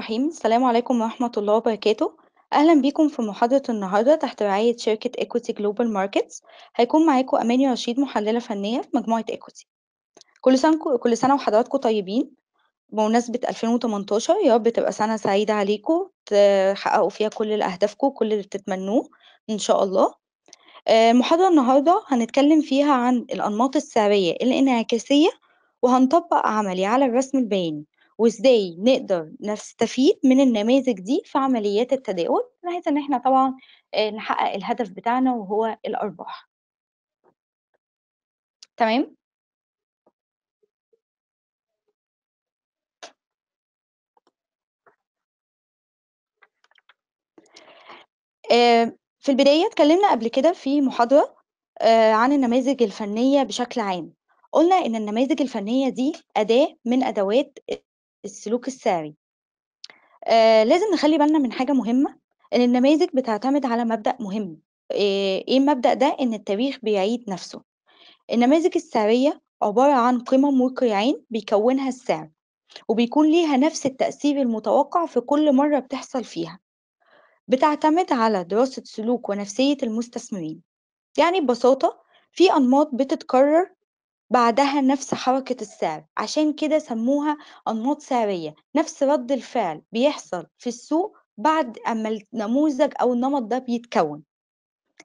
الرحيم السلام عليكم ورحمة الله وبركاته أهلا بيكم في محاضرة النهاردة تحت رعاية شركة إيكوتي جلوبال ماركتس هيكون معاكم أماني رشيد محللة فنية في مجموعة إيكوتي كل سنة كل سنة وحضراتكم طيبين بمناسبة 2018 يا رب تبقى سنة سعيدة عليكم تحققوا فيها كل أهدافكم كل اللي بتتمنوه إن شاء الله المحاضرة آه، النهاردة هنتكلم فيها عن الأنماط السعرية الانعكاسية وهنطبق عملي على الرسم البياني وازاي نقدر نستفيد من النماذج دي في عمليات التداول بحيث ان احنا طبعا آه، نحقق الهدف بتاعنا وهو الارباح تمام آه، في البداية اتكلمنا قبل كده في محاضرة آه، عن النماذج الفنية بشكل عام قلنا إن النماذج الفنية دي أداة من أدوات السلوك السعري آه لازم نخلّي بالنا من حاجة مهمة، إن النماذج بتعتمد على مبدأ مهم، آه، إيه المبدأ ده؟ إن التاريخ بيعيد نفسه، النماذج السعرية عبارة عن قِمَم وقِيَعين بيكوّنها السعر، وبيكون ليها نفس التأثير المتوقع في كل مرّة بتحصل فيها، بتعتمد على دراسة سلوك ونفسية المستثمرين، يعني ببساطة في أنماط بتتكرر بعدها نفس حركة السعر عشان كده سموها أنماط سعرية نفس رد الفعل بيحصل في السوق بعد أما النموذج أو النمط ده بيتكون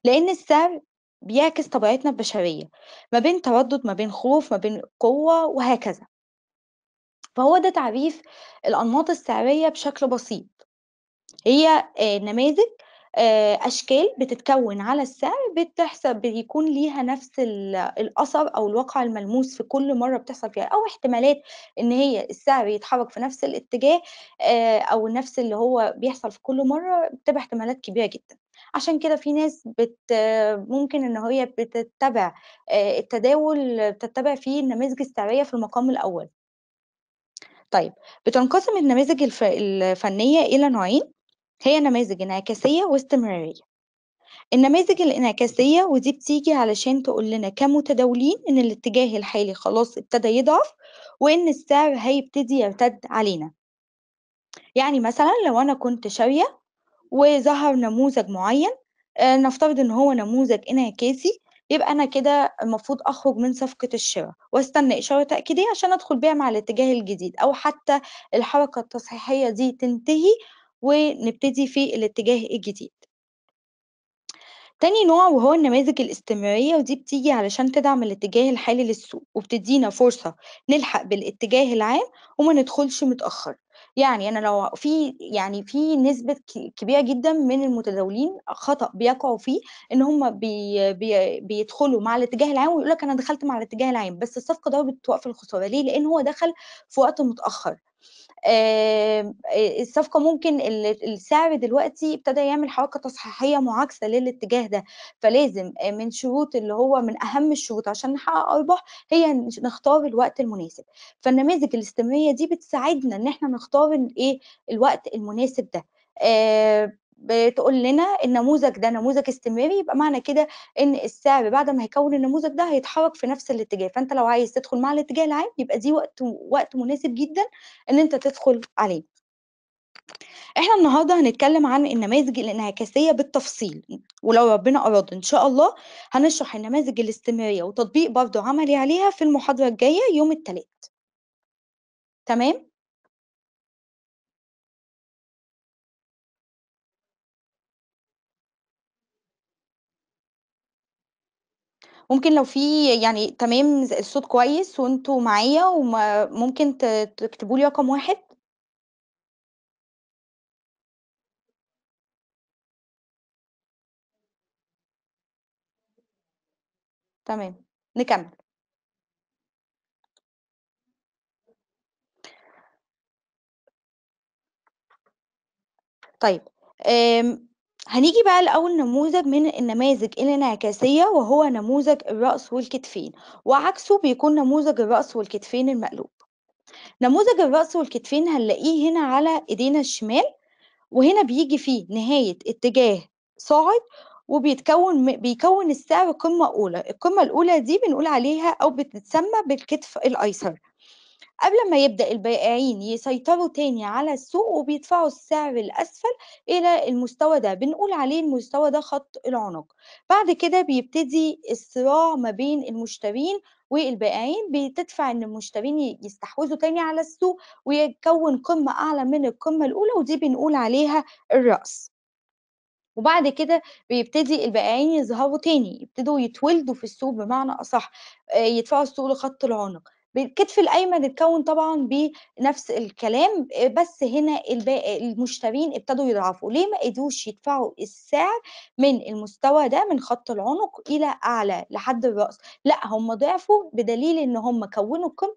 لأن السعر بيعكس طبيعتنا البشرية ما بين تردد ما بين خوف ما بين قوة وهكذا فهو ده تعريف الأنماط السعرية بشكل بسيط هي آه، نماذج آه، اشكال بتتكون على السعر بتحسب بيكون ليها نفس الاثر او الواقع الملموس في كل مره بتحصل فيها او احتمالات ان هي السعر يتحرك في نفس الاتجاه آه، او نفس اللي هو بيحصل في كل مره بتبقى احتمالات كبيره جدا عشان كده في ناس بت ممكن ان هي بتتبع آه، التداول بتتبع فيه النماذج السعريه في المقام الاول طيب بتنقسم النماذج الفنيه الى نوعين هي نماذج انعكاسية واستمرارية النماذج الانعكاسية ودي بتيجي علشان تقول لنا كمتداولين إن الاتجاه الحالي خلاص ابتدى يضعف وإن السعر هيبتدي يرتد علينا يعني مثلا لو أنا كنت شارية وظهر نموذج معين آه، نفترض إن هو نموذج انعكاسي يبقى أنا كده المفروض أخرج من صفقة الشراء واستنى إشارة تأكيدية عشان أدخل بيها مع الاتجاه الجديد أو حتى الحركة التصحيحية دي تنتهي ونبتدي في الاتجاه الجديد تاني نوع وهو النماذج الاستمرارية ودي بتيجي علشان تدعم الاتجاه الحالي للسوق وبتدينا فرصة نلحق بالاتجاه العام وما ندخلش متأخر يعني أنا لو في يعني في نسبة كبيرة جدا من المتداولين خطأ بيقعوا فيه إن هم بي بي بيدخلوا مع الاتجاه العام ويقول لك أنا دخلت مع الاتجاه العام بس الصفقة ده بتوقف الخسارة ليه؟ لأن هو دخل في وقت متأخر آه، الصفقه ممكن السعر دلوقتي ابتدى يعمل حركه تصحيحيه معاكسه للاتجاه ده فلازم آه، من شروط اللي هو من اهم الشروط عشان نحقق ارباح هي نختار الوقت المناسب فالنماذج الاستمرارية دي بتساعدنا ان احنا نختار ايه الوقت المناسب ده بتقول لنا النموذج ده نموذج استمراري يبقى معنى كده ان السعر بعد ما هيكون النموذج ده هيتحرك في نفس الاتجاه فانت لو عايز تدخل مع الاتجاه العام يبقى دي وقت وقت مناسب جدا ان انت تدخل عليه احنا النهارده هنتكلم عن النماذج الانعكاسيه بالتفصيل ولو ربنا اراد ان شاء الله هنشرح النماذج الاستمراريه وتطبيق برضه عملي عليها في المحاضره الجايه يوم الثلاث تمام ممكن لو في يعني تمام الصوت كويس وانتوا معايا وممكن تكتبوا لي رقم واحد؟ تمام، نكمل. طيب، آمم هنيجي بقى لأول نموذج من النماذج الانعكاسية وهو نموذج الرأس والكتفين وعكسه بيكون نموذج الرأس والكتفين المقلوب نموذج الرأس والكتفين هنلاقيه هنا على ايدينا الشمال وهنا بيجي فيه نهاية اتجاه صاعد وبيتكون بيكون السعر قمة أولى القمة الأولى دي بنقول عليها أو بتتسمى بالكتف الأيسر قبل ما يبدأ البائعين يسيطروا تاني على السوق وبيدفعوا السعر الأسفل إلى المستوى ده بنقول عليه المستوى ده خط العنق بعد كده بيبتدي الصراع ما بين المشترين والبائعين بتدفع ان المشترين يستحوذوا تاني على السوق ويكون قمة أعلى من القمة الأولى ودي بنقول عليها الرأس وبعد كده بيبتدي البائعين يظهروا تاني يبتدوا يتولدوا في السوق بمعنى أصح آه، يدفعوا السوق لخط العنق الكتف الايمن اتكون طبعا بنفس الكلام بس هنا المشترين ابتدوا يضعفوا ليه ما قدروش يدفعوا السعر من المستوى ده من خط العنق الى اعلى لحد الراس لا هم ضعفوا بدليل ان هم كونوا قمه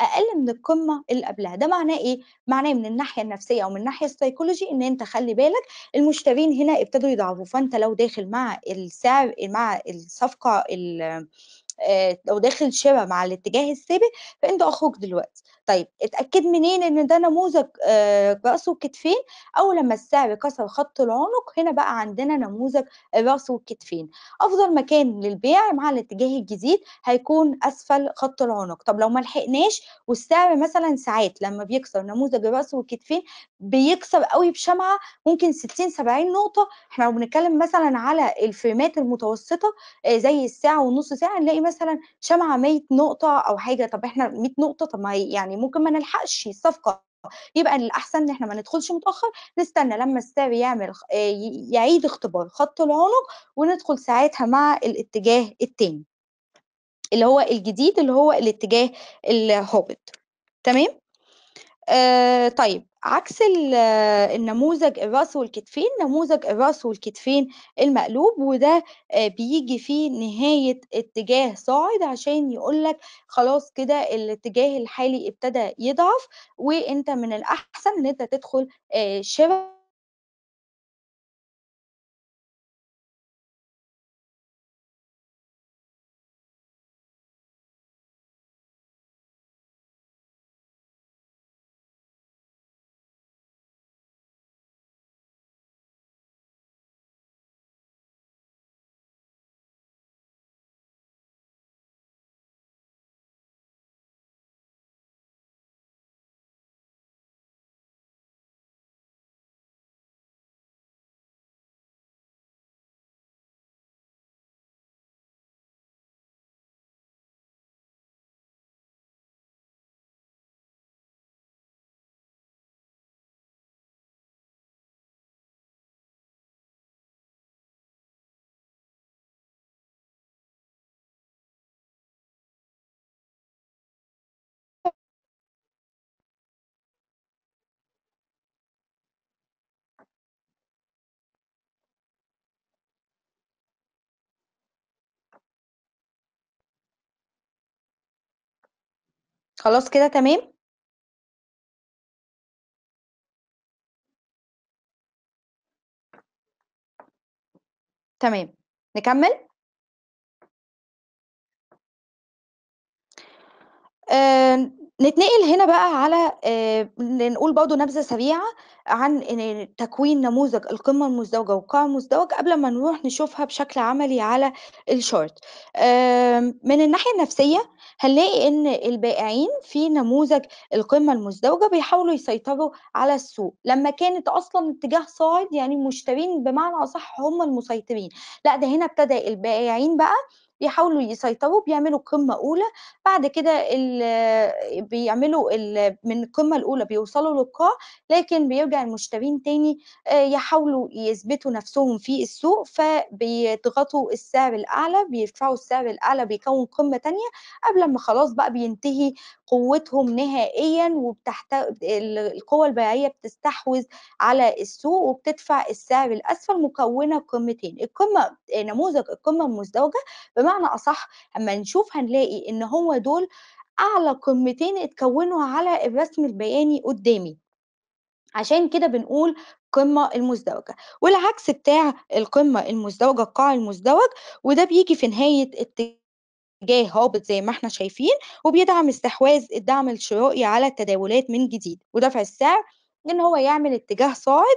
اقل من القمه اللي قبلها ده معناه ايه معناه من الناحيه النفسيه او من الناحيه السيكولوجي ان انت خلي بالك المشترين هنا ابتدوا يضعفوا فانت لو داخل مع السعر مع الصفقه آه، لو داخل شبه مع الاتجاه السابق فانت اخوك دلوقتي طيب اتأكد منين ان ده نموذج آه، رأس وكتفين او لما السعر كسر خط العنق هنا بقى عندنا نموذج الرأس والكتفين أفضل مكان للبيع مع الاتجاه الجديد هيكون أسفل خط العنق طب لو ما لحقناش والسعر مثلا ساعات لما بيكسر نموذج الرأس والكتفين بيكسر قوي بشمعة ممكن 60 70 نقطة احنا لو بنتكلم مثلا على الفريمات المتوسطة آه، زي الساعة ونص ساعة نلاقي مثلا شمعة 100 نقطة أو حاجة طب احنا 100 نقطة طب ما يعني يعني ممكن ما نلحقش الصفقه يبقى الاحسن ان احنا ما ندخلش متاخر نستنى لما الساري يعمل آه، يعيد اختبار خط العنق وندخل ساعتها مع الاتجاه التاني اللي هو الجديد اللي هو الاتجاه الهابط تمام آه طيب عكس آه، النموذج الراس والكتفين نموذج الراس والكتفين المقلوب وده آه، بيجي في نهاية اتجاه صاعد عشان يقولك خلاص كده الاتجاه الحالي ابتدى يضعف وانت من الأحسن ان انت تدخل شبه آه، خلاص كده تمام؟ تمام، نكمّل؟ آآ نتنقل هنا بقى على آه، نقول برضه نبذة سريعة عن تكوين نموذج القمة المزدوجة والقاع المزدوج قبل ما نروح نشوفها بشكل عملي على الشورت. من الناحية النفسية هنلاقي إن البائعين في نموذج القمة المزدوجة بيحاولوا يسيطروا على السوق، لمّا كانت أصلًا اتجاه صاعد يعني المشترين بمعنى أصح هم المسيطرين، لأ ده هنا ابتدى البائعين بقى بيحاولوا يسيطروا بيعملوا قمه اولى بعد كده بيعملوا من القمه الاولى بيوصلوا للقاع لكن بيرجع المشترين تاني آه، يحاولوا يثبتوا نفسهم في السوق فبيضغطوا السعر الاعلى بيرفعوا السعر الاعلى بيكون قمه تانيه قبل ما خلاص بقى بينتهي قوتهم نهائيا وبتحت القوة البيعية بتستحوذ على السوق وبتدفع السعر الأسفل مكونة قمتين القمة نموذج القمة المزدوجة بمعنى أصح أما نشوف هنلاقي إن هو دول أعلى قمتين اتكونوا على الرسم البياني قدامي عشان كده بنقول قمة المزدوجة والعكس بتاع القمة المزدوجة القاع المزدوج وده بيجي في نهاية التجارة جاي هابط زي ما احنا شايفين وبيدعم استحواذ الدعم الشرائي على التداولات من جديد ودفع السعر ان هو يعمل اتجاه صاعد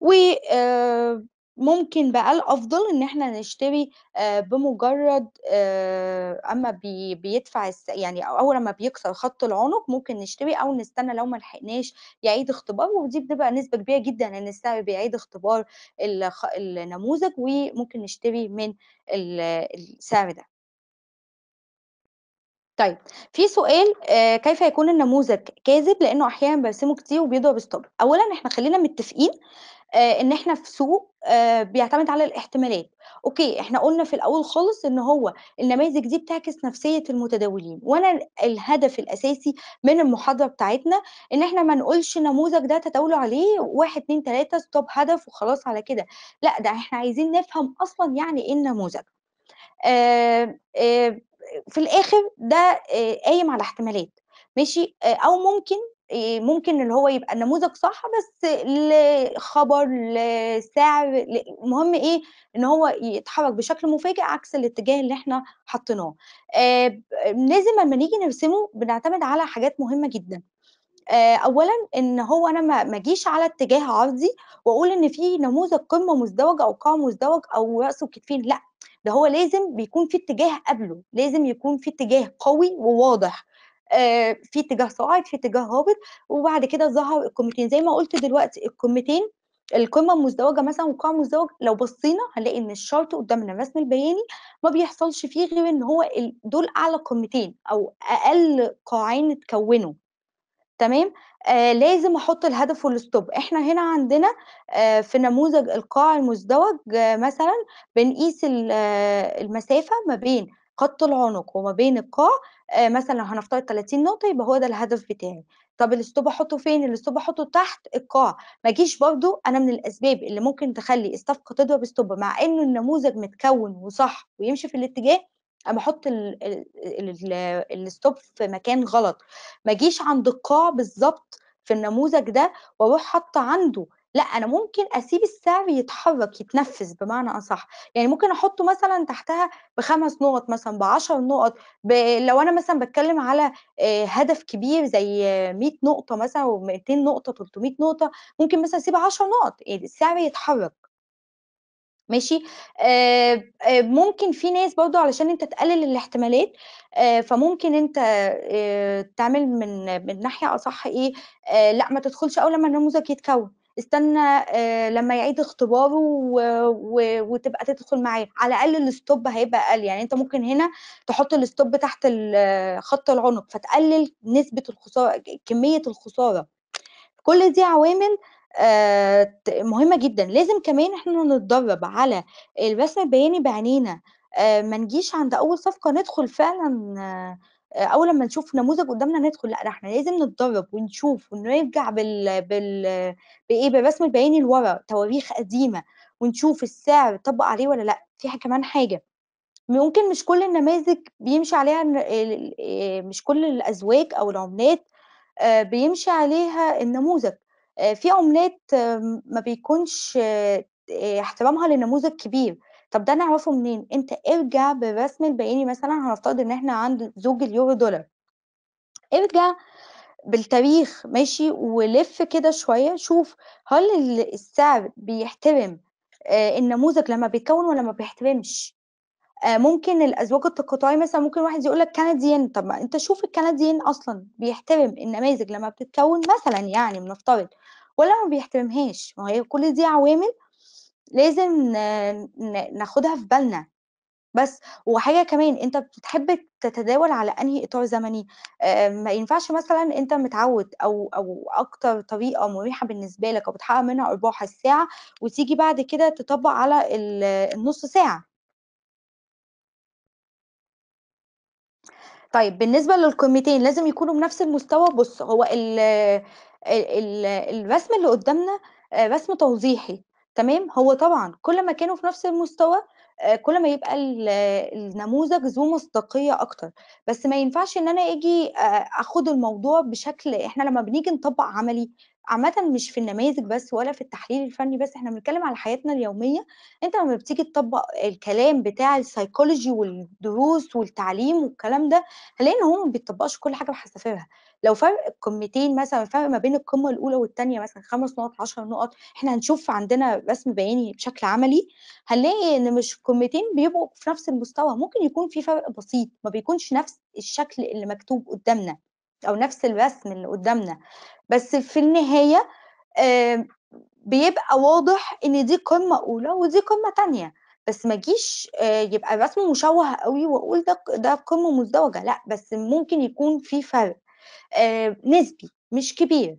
وممكن آه، بقى الافضل ان احنا نشتري آه، بمجرد آه، اما بيدفع يعني اول ما بيكسر خط العنق ممكن نشتري او نستنى لو ما لحقناش يعيد اختبار ودي بتبقى نسبه كبيره جدا ان السعر بيعيد اختبار النموذج وممكن نشتري من السعر ده طيب في سؤال آه، كيف يكون النموذج كاذب لانه احيانا برسمه كتير وبيضرب ستوب اولا احنا خلينا متفقين آه، ان احنا في سوق آه، بيعتمد على الاحتمالات اوكي احنا قلنا في الاول خالص ان هو النماذج دي بتعكس نفسيه المتداولين وانا الهدف الاساسي من المحاضره بتاعتنا ان احنا ما نقولش نموذج ده تداولوا عليه واحد اتنين تلاته ستوب هدف وخلاص على كده لا ده احنا عايزين نفهم اصلا يعني ايه النموذج آه آه في الاخر ده قايم على احتمالات ماشي او ممكن ممكن اللي هو يبقى النموذج صح بس لخبر لسعر المهم ايه ان هو يتحرك بشكل مفاجئ عكس الاتجاه اللي احنا حطيناه لازم لما نيجي نرسمه بنعتمد على حاجات مهمه جدا اولا ان هو انا ما اجيش على اتجاه عرضي واقول ان في نموذج قمه مزدوج او قاع مزدوج او راس وكتفين لا ده هو لازم بيكون في اتجاه قبله لازم يكون في اتجاه قوي وواضح في اتجاه صاعد في اتجاه هابط وبعد كده ظهر القمتين زي ما قلت دلوقتي القمتين القمه المزدوجه مثلا والقاع المزدوج لو بصينا هنلاقي ان الشرط قدامنا الرسم البياني ما بيحصلش فيه غير ان هو دول اعلى قمتين او اقل قاعين اتكونوا تمام؟ آه لازم أحُط الهدف والستوب إحنا هنا عندنا آه في نموذج القاع المزدوج آه، مثلًا بنقيس آه، المسافة ما بين خط العنق وما بين القاع آه مثلًا لو هنفترض 30 نقطة يبقى هو ده الهدف بتاعي، طَب الاستوب أحُطّه فين؟ الاستوب أحُطّه تحت القاع، ما جيش برضو أنا من الأسباب اللي ممكن تخلّي الصفقة تضرب stop مع إنه النموذج متكوِّن وصح ويمشي في الاتجاه اما احط الستوب في مكان غلط ما اجيش عند القاع بالظبط في النموذج ده واروح حاطه عنده لا انا ممكن اسيب السعر يتحرك يتنفذ بمعنى اصح يعني ممكن احطه مثلا تحتها بخمس نقط مثلا بعشر نقط ب... لو انا مثلا بتكلم على آه، هدف كبير زي 100 نقطه مثلا و200 نقطه 300 نقطه ممكن مثلا اسيب 10 نقط يعني السعر يتحرك ماشي آه آه ممكن في ناس برضو علشان انت تقلل الاحتمالات آه فممكن انت آه، تعمل من من ناحيه اصح ايه آه، لا ما تدخلش اول لما النموذج يتكون استنى آه، لما يعيد اختباره وتبقى تدخل معاه على الاقل الستوب هيبقى اقل يعني انت ممكن هنا تحط الستوب تحت خط العنق فتقلل نسبه الخساره كميه الخساره كل دي عوامل آه، مهمة جدًا، لازم كمان إحنا نتدرّب على الرسم البياني بعينينا، آه، ما نجيش عند أول صفقة ندخل فعلًا آه، أول لما نشوف نموذج قدّامنا ندخل، لأ إحنا لازم نتدرّب ونشوف ونرجع بال بال بإيه، بالرسم البياني لورا، تواريخ قديمة ونشوف السعر اتطبّق عليه ولا لأ. في كمان حاجة، ممكن مش كل النماذج بيمشي عليها مش كل الأزواج أو العملات بيمشي عليها النموذج. آه، في عملات آه، ما بيكونش احترامها آه، للنموذج كبير طب ده نعرفه منين انت ارجع بالرسم البياني مثلا هنفترض ان احنا عند زوج اليورو دولار ارجع بالتاريخ ماشي ولف كده شويه شوف هل السعر بيحترم النموذج لما بيتكون ولا ما بيحترمش ممكن الازواج التقطاعي مثلا ممكن واحد يقول لك كنديين طب ما انت شوف الكنديين اصلا بيحترم النماذج لما بتتكون مثلا يعني بنفترض ولا ما بيحترمهاش ما هي كل دي عوامل لازم ناخدها في بالنا بس وحاجه كمان انت بتحب تتداول على انهي اطار زمني آه، ما ينفعش مثلا انت متعود او او اكتر طريقه مريحه بالنسبه لك او بتحقق منها ارباح الساعه وتيجي بعد كده تطبق على النص ساعه طيب بالنسبه للقيمتين لازم يكونوا بنفس المستوى بص هو الـ الـ الرسم اللي قدامنا آه، رسم توضيحي تمام هو طبعا كل ما كانوا في نفس المستوى آه، كل ما يبقى النموذج ذو مصداقيه اكتر بس ما ينفعش ان انا اجي آه، اخد الموضوع بشكل احنا لما بنيجي نطبق عملي عامة مش في النماذج بس ولا في التحليل الفني بس احنا بنتكلم على حياتنا اليومية انت لما بتيجي تطبق الكلام بتاع السايكولوجي والدروس والتعليم والكلام ده هنلاقي ان هم ما بيطبقش كل حاجة فيها لو فرق القمتين مثلا فرق ما بين القمة الأولى والثانية مثلا خمس نقط 10 نقط احنا هنشوف عندنا رسم بياني بشكل عملي هنلاقي ان مش القمتين بيبقوا في نفس المستوى ممكن يكون في فرق بسيط ما بيكونش نفس الشكل اللي مكتوب قدامنا او نفس الرسم اللي قدامنا بس في النهايه بيبقى واضح ان دي قمه اولى ودي قمه تانية بس ما جيش آه، يبقى الرسم مشوه قوي واقول ده ده قمه مزدوجه لا بس ممكن يكون في فرق آه، نسبي مش كبير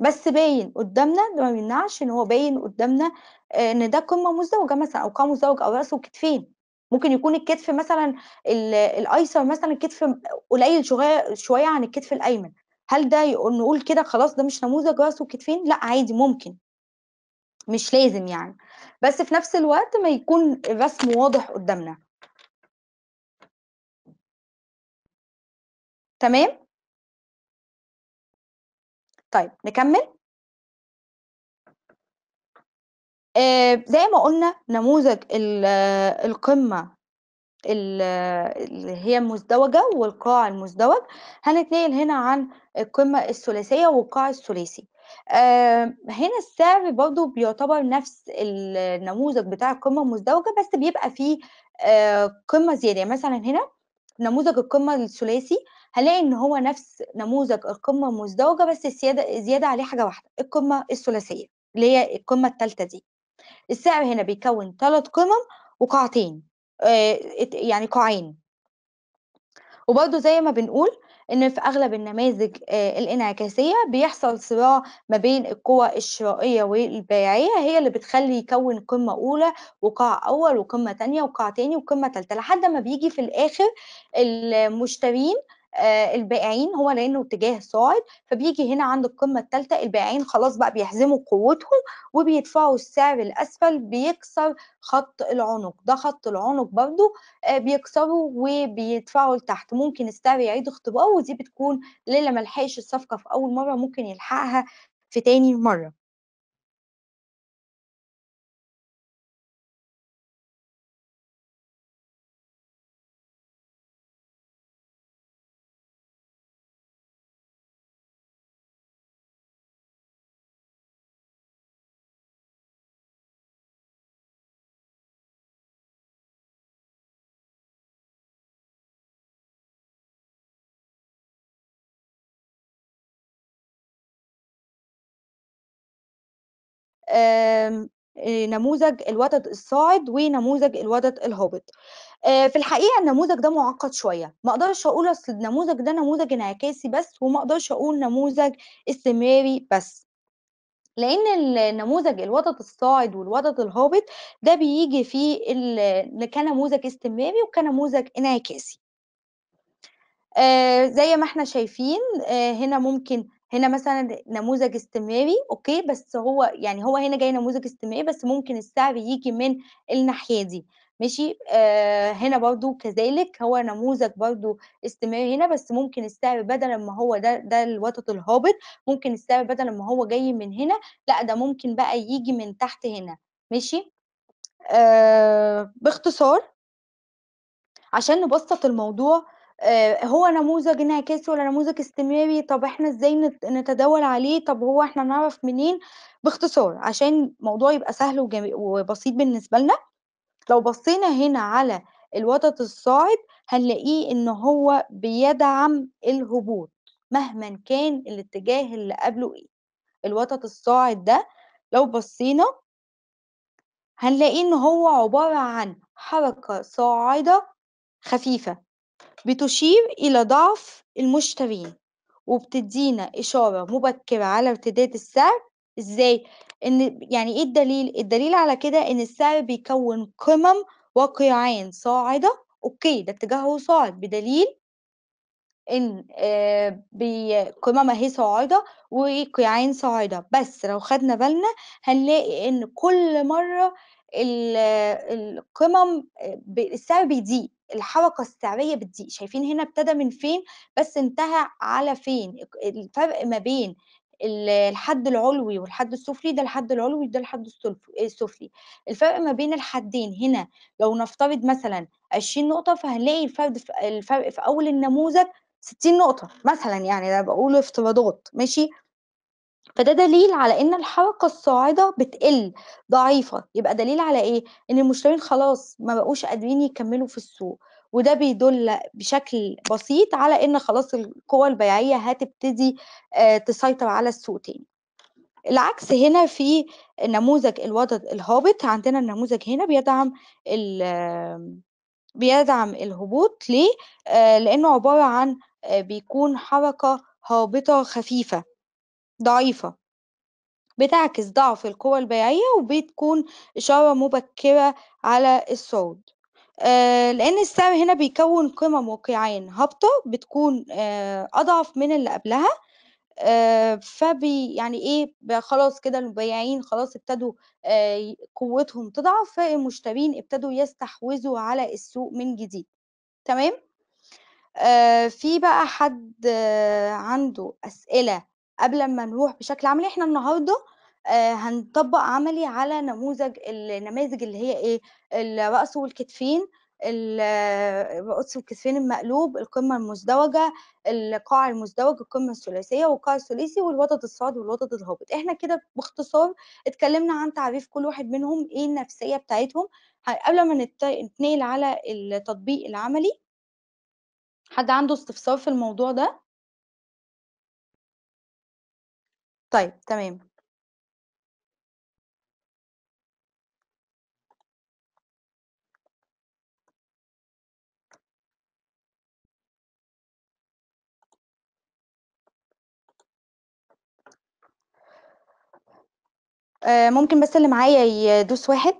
بس باين قدامنا ده ما بيمنعش ان هو باين قدامنا آه، ان ده قمه مزدوجه مثلا او قمه مزدوج او راس وكتفين ممكن يكون الكتف مثلًا ال الأيسر مثلًا كتف قليل شويه شوية عن الكتف الأيمن، هل ده نقول كده خلاص ده مش نموذج رأس وكتفين؟ لأ عادي ممكن. مش لازم يعني، بس في نفس الوقت ما يكون الرسم واضح قدّامنا. تمام؟ طيب نكمّل؟ آه، زي ما قلنا نموذج القمة اللي هي المزدوجة والقاع المزدوج هنتنقل هنا عن القمة الثلاثية والقاع الثلاثي آه، هنا السعر برضو بيعتبر نفس النموذج بتاع القمة المزدوجة بس بيبقى فيه آه، قمة زيادة يعني مثلا هنا نموذج القمة الثلاثي هنلاقي ان هو نفس نموذج القمة المزدوجة بس زيادة عليه حاجة واحدة القمة الثلاثية اللي هي القمة الثالثة دي السعر هنا بيكون ثلاث قمم وقاعتين آه، يعني قاعين وبرده زي ما بنقول ان في اغلب النماذج آه، الانعكاسيه بيحصل صراع ما بين القوى الشرائيه والبيعيه هي اللي بتخلي يكون قمه اولى وقاع اول وقمه تانية وقاع تاني وقمه تالته لحد ما بيجي في الاخر المشترين آه، البائعين هو لانه اتجاه صاعد فبيجي هنا عند القمه الثالثه البائعين خلاص بقى بيحزموا قوتهم وبيدفعوا السعر الاسفل بيكسر خط العنق ده خط العنق برضو آه، بيكسره وبيدفعوا لتحت ممكن السعر يعيد اختباره ودي بتكون للي ملحقش الصفقه في اول مره ممكن يلحقها في تاني مره آه، نموذج الودد الصاعد ونموذج الودد الهابط آه، في الحقيقه النموذج ده معقد شويه ما اقدرش اقول اصل النموذج ده نموذج انعكاسي بس وما اقدرش اقول نموذج استمراري بس لان النموذج الوتد الصاعد والوتد الهابط ده بيجي في كنموذج استمراري وكنموذج انعكاسي آه زي ما احنا شايفين آه هنا ممكن هنا مثلا نموذج استمراري اوكي بس هو يعني هو هنا جاي نموذج استمراري بس ممكن السعر يجي من الناحيه دي ماشي آه هنا برضو كذلك هو نموذج برضو استمراري هنا بس ممكن السعر بدل ما هو ده ده الوسط الهابط ممكن السعر بدل ما هو جاي من هنا لا ده ممكن بقى يجي من تحت هنا ماشي آه باختصار عشان نبسط الموضوع آه، هو نموذج انعكاسي ولا نموذج استمراري طب احنا ازاي نتداول عليه طب هو احنا نعرف منين باختصار عشان الموضوع يبقى سهل وبسيط بالنسبه لنا لو بصينا هنا على الوسط الصاعد هنلاقيه ان هو بيدعم الهبوط مهما كان الاتجاه اللي قبله ايه الوسط الصاعد ده لو بصينا هنلاقيه ان هو عبارة عن حركة صاعدة خفيفة بتشير إلى ضعف المشترين وبتدينا إشارة مبكرة على ارتداد السعر إزاي؟ إن يعني إيه الدليل؟ الدليل على كده إن السعر بيكون قمم وقيعان صاعدة أوكي ده اتجاهه صاعد بدليل ان آه، قمم اهي صاعده وقيعين صاعده بس لو خدنا بالنا هنلاقي ان كل مره القمم السعر بيضيق الحركه السعريه بتضيق شايفين هنا ابتدى من فين بس انتهى على فين الفرق ما بين الحد العلوي والحد السفلي ده الحد العلوي ده الحد السفلي الفرق ما بين الحدين هنا لو نفترض مثلا 20 نقطه فهنلاقي الفرق الفرق في اول النموذج 60 نقطه مثلا يعني ده بقول افتراضات ماشي فده دليل على ان الحلقه الصاعده بتقل ضعيفه يبقى دليل على ايه ان المشترين خلاص ما بقوش قادرين يكملوا في السوق وده بيدل بشكل بسيط على ان خلاص القوى البيعيه هتبتدي آه، تسيطر على السوق تاني العكس هنا في نموذج الوضع الهابط عندنا النموذج هنا بيدعم بيدعم الهبوط ليه آه، لانه عباره عن آه، بيكون حركه هابطه خفيفه ضعيفة بتعكس ضعف القوى البيعية وبتكون إشارة مبكرة على الصعود آه لأن السعر هنا بيكون قمم وقيعين هابطة بتكون آه أضعف من اللي قبلها آه فبي يعني ايه خلاص كده المبيعين خلاص ابتدوا آه قوتهم تضعف فالمشترين ابتدوا يستحوذوا على السوق من جديد تمام آه في بقى حد آه، عنده أسئلة قبل ما نروح بشكل عملي احنا النهارده آه، هنطبق عملي على نموذج النماذج اللي هي ايه الرأس والكتفين الرأس والكتفين المقلوب القمة المزدوجة القاع المزدوج القمة الثلاثية والقاع الثلاثي والوتد الصاد والوتد الهابط احنا كده باختصار اتكلمنا عن تعريف كل واحد منهم ايه النفسية بتاعتهم قبل ما نتنقل على التطبيق العملي حد عنده استفسار في الموضوع ده طيب تمام. آه، ممكن بس اللي معايا يدوس واحد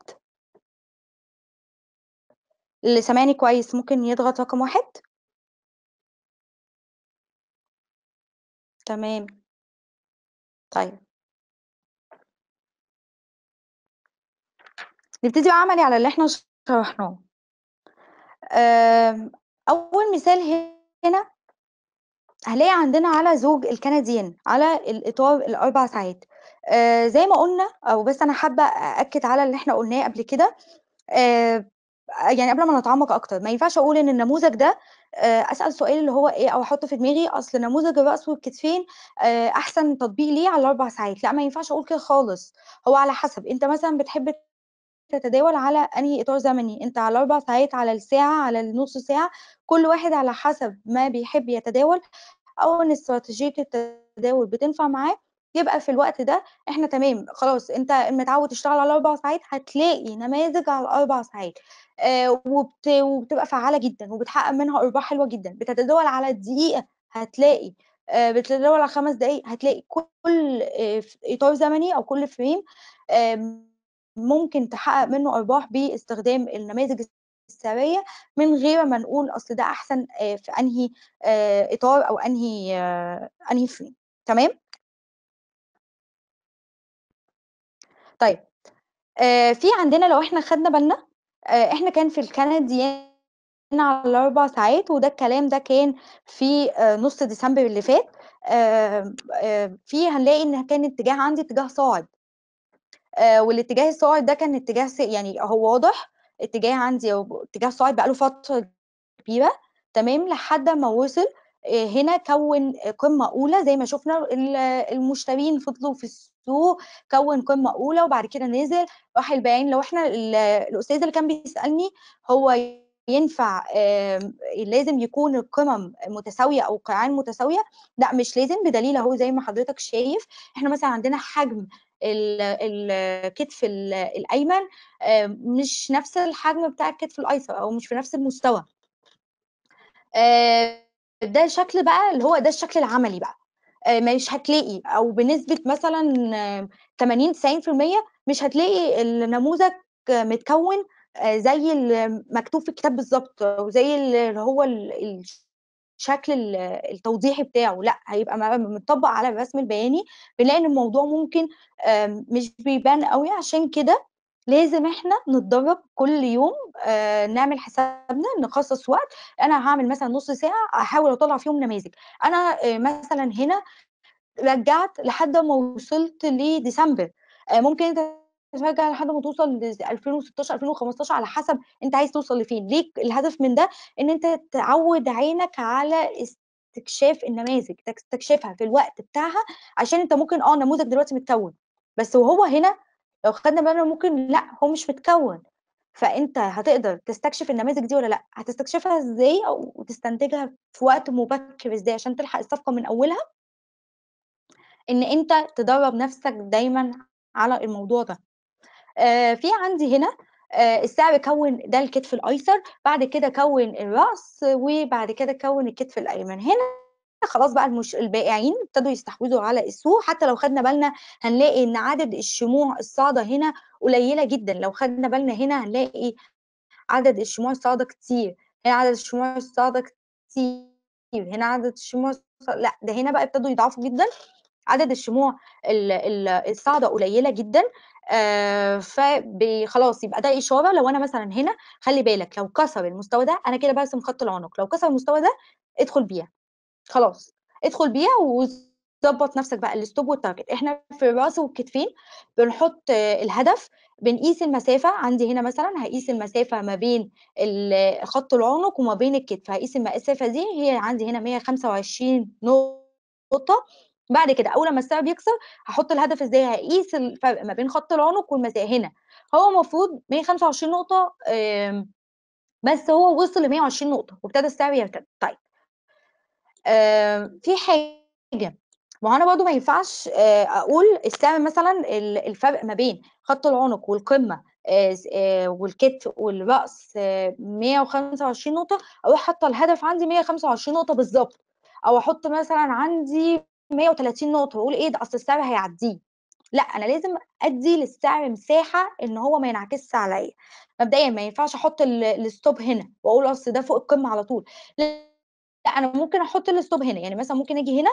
اللي سامعني كويس ممكن يضغط رقم واحد تمام. طيب نبتدي عملي على اللي احنا شرحناه اول مثال هنا هنلاقي عندنا على زوج الكنديين على الاطار الاربع ساعات آه زي ما قلنا او بس انا حابه ااكد على اللي احنا قلناه قبل كده آه يعني قبل ما نتعمق اكتر ما ينفعش اقول ان النموذج ده آه، اسال سؤال اللي هو ايه او احط في دماغي اصل نموذج الراس والكتفين آه، احسن تطبيق ليه على اربع ساعات لا ما ينفعش اقول كده خالص هو على حسب انت مثلا بتحب تتداول على انهي اطار زمني انت على اربع ساعات على الساعه على النص ساعه كل واحد على حسب ما بيحب يتداول او ان استراتيجيه التداول بتنفع معاه يبقى في الوقت ده إحنا تمام خلاص أنت متعود تشتغل على اربع ساعات هتلاقي نماذج على اربع ساعات وبتبقى فعّالة جدًا وبتحقق منها أرباح حلوة جدًا، بتتداول على الدقيقة هتلاقي بتتداول على خمس دقايق هتلاقي كل إطار زمني أو كل فريم آمم، ممكن تحقق منه أرباح باستخدام النماذج السريه من غير ما نقول أصل ده أحسن في أنهي إطار أو أنهي أنهي فريم تمام؟ طيب آه في عندنا لو احنا خدنا بالنا آه احنا كان في الكندي على الاربع ساعات وده الكلام ده كان في آه نص ديسمبر اللي فات آه آه في هنلاقي ان كان اتجاه عندي اتجاه صاعد آه، والاتجاه الصاعد ده كان اتجاه يعني هو واضح اتجاه عندي اتجاه صاعد بقاله فتره كبيره تمام لحد ما وصل هنا كون قمه اولى زي ما شفنا المشترين فضلوا في السوق كون قمه اولى وبعد كده نزل راح البيعين لو احنا الاستاذ اللي كان بيسالني هو ينفع لازم يكون القمم متساويه او قيعان متساويه لا مش لازم بدليل اهو زي ما حضرتك شايف احنا مثلا عندنا حجم الكتف الايمن مش نفس الحجم بتاع الكتف الايسر او مش في نفس المستوى ده شكل بقى اللي هو ده الشكل العملي بقى آه، مش هتلاقي او بنسبه مثلا 80 90% مش هتلاقي النموذج متكون آه، زي المكتوب في الكتاب بالظبط وزي اللي هو الشكل التوضيحي بتاعه لا هيبقى متطبق على الرسم البياني بنلاقي ان الموضوع ممكن مش بيبان قوي عشان كده لازم احنا نتدرب كل يوم آه نعمل حسابنا نخصص وقت انا هعمل مثلا نص ساعه احاول اطلع فيهم نماذج انا آه مثلا هنا رجعت لحد ما وصلت لديسمبر آه ممكن انت ترجع لحد ما توصل ل 2016 2015 على حسب انت عايز توصل لفين ليك الهدف من ده ان انت تعود عينك على استكشاف النماذج تكشفها في الوقت بتاعها عشان انت ممكن اه نموذج دلوقتي متكون بس وهو هنا لو خدنا بالنا ممكن لأ هو مش متكون فأنت هتقدر تستكشف النماذج دي ولا لأ، هتستكشفها إزاي أو تستنتجها في وقت مبكر إزاي عشان تلحق الصفقة من أولها إن أنت تدرّب نفسك دايمًا على الموضوع ده. آه في عندي هنا آه السعر كوّن ده الكتف الأيسر، بعد كده كوّن الرأس، وبعد كده كوّن الكتف الأيمن. هنا خلاص بقى المش... البائعين ابتدوا يستحوذوا على السوق حتى لو خدنا بالنا هنلاقي ان عدد الشموع الصاعده هنا قليله جدا لو خدنا بالنا هنا هنلاقي عدد الشموع الصاعده كتير هنا عدد الشموع الصاعده كتير هنا عدد الشموع الصادة... لا ده هنا بقى ابتدوا يضعفوا جدا عدد الشموع الصاعده قليله جدا آه فخلاص يبقى ده اشاره لو انا مثلا هنا خلي بالك لو كسر المستوى ده انا كده برسم خط العنق لو كسر المستوى ده ادخل بيها خلاص ادخل بيها وظبط نفسك بقى الستوب والتارجت احنا في الراس والكتفين بنحط الهدف بنقيس المسافة عندي هنا مثلا هقيس المسافة ما بين خط العنق وما بين الكتف هقيس المسافة دي هي عندي هنا 125 نقطة بعد كده اول ما السعر يكسر هحط الهدف ازاي هقيس الفرق ما بين خط العنق والمسافة هنا هو المفروض 125 نقطة بس هو وصل ل 120 نقطة وابتدى السعر يرتفع طيب آه، في حاجه ما هو انا برضه ما ينفعش آه، اقول السهم مثلا الفرق ما بين خط العنق والقمه آه، والكتف والراس 125 نقطه اروح حاطه الهدف عندي 125 نقطه بالظبط او احط مثلا عندي 130 نقطه واقول ايه ده اصل السعر هيعديه لا انا لازم ادي للسعر مساحه ان هو ما ينعكسش عليا مبدئيا ما ينفعش احط الستوب هنا واقول اصل ده فوق القمه على طول لا انا ممكن احط الستوب هنا يعني مثلا ممكن اجي هنا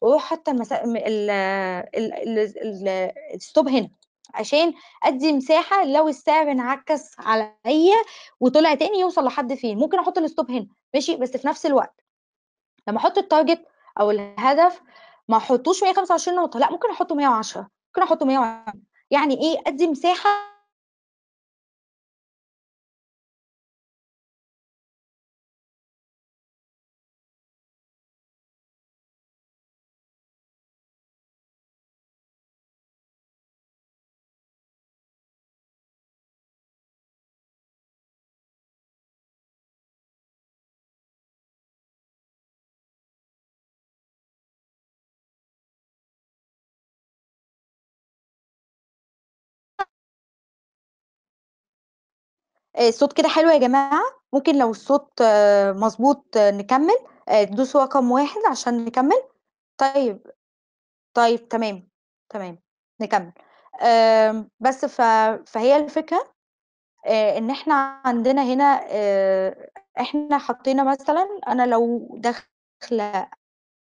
واروح حاطه المسا... ال... ال... ال... الستوب هنا عشان ادي مساحه لو السعر انعكس عليا وطلع تاني يوصل لحد فين ممكن احط الستوب هنا ماشي بس في نفس الوقت لما احط التارجت او الهدف ما احطوش 125 نقطه لا ممكن احطه 110 ممكن احطه 110 يعني ايه ادي مساحه الصوت آه، كده حلو يا جماعه ممكن لو الصوت آه، مظبوط آه، نكمل تدوسوا رقم واحد عشان نكمل طيب طيب تمام تمام نكمل بس فهي الفكره ان احنا عندنا هنا احنا حطينا مثلا انا لو داخله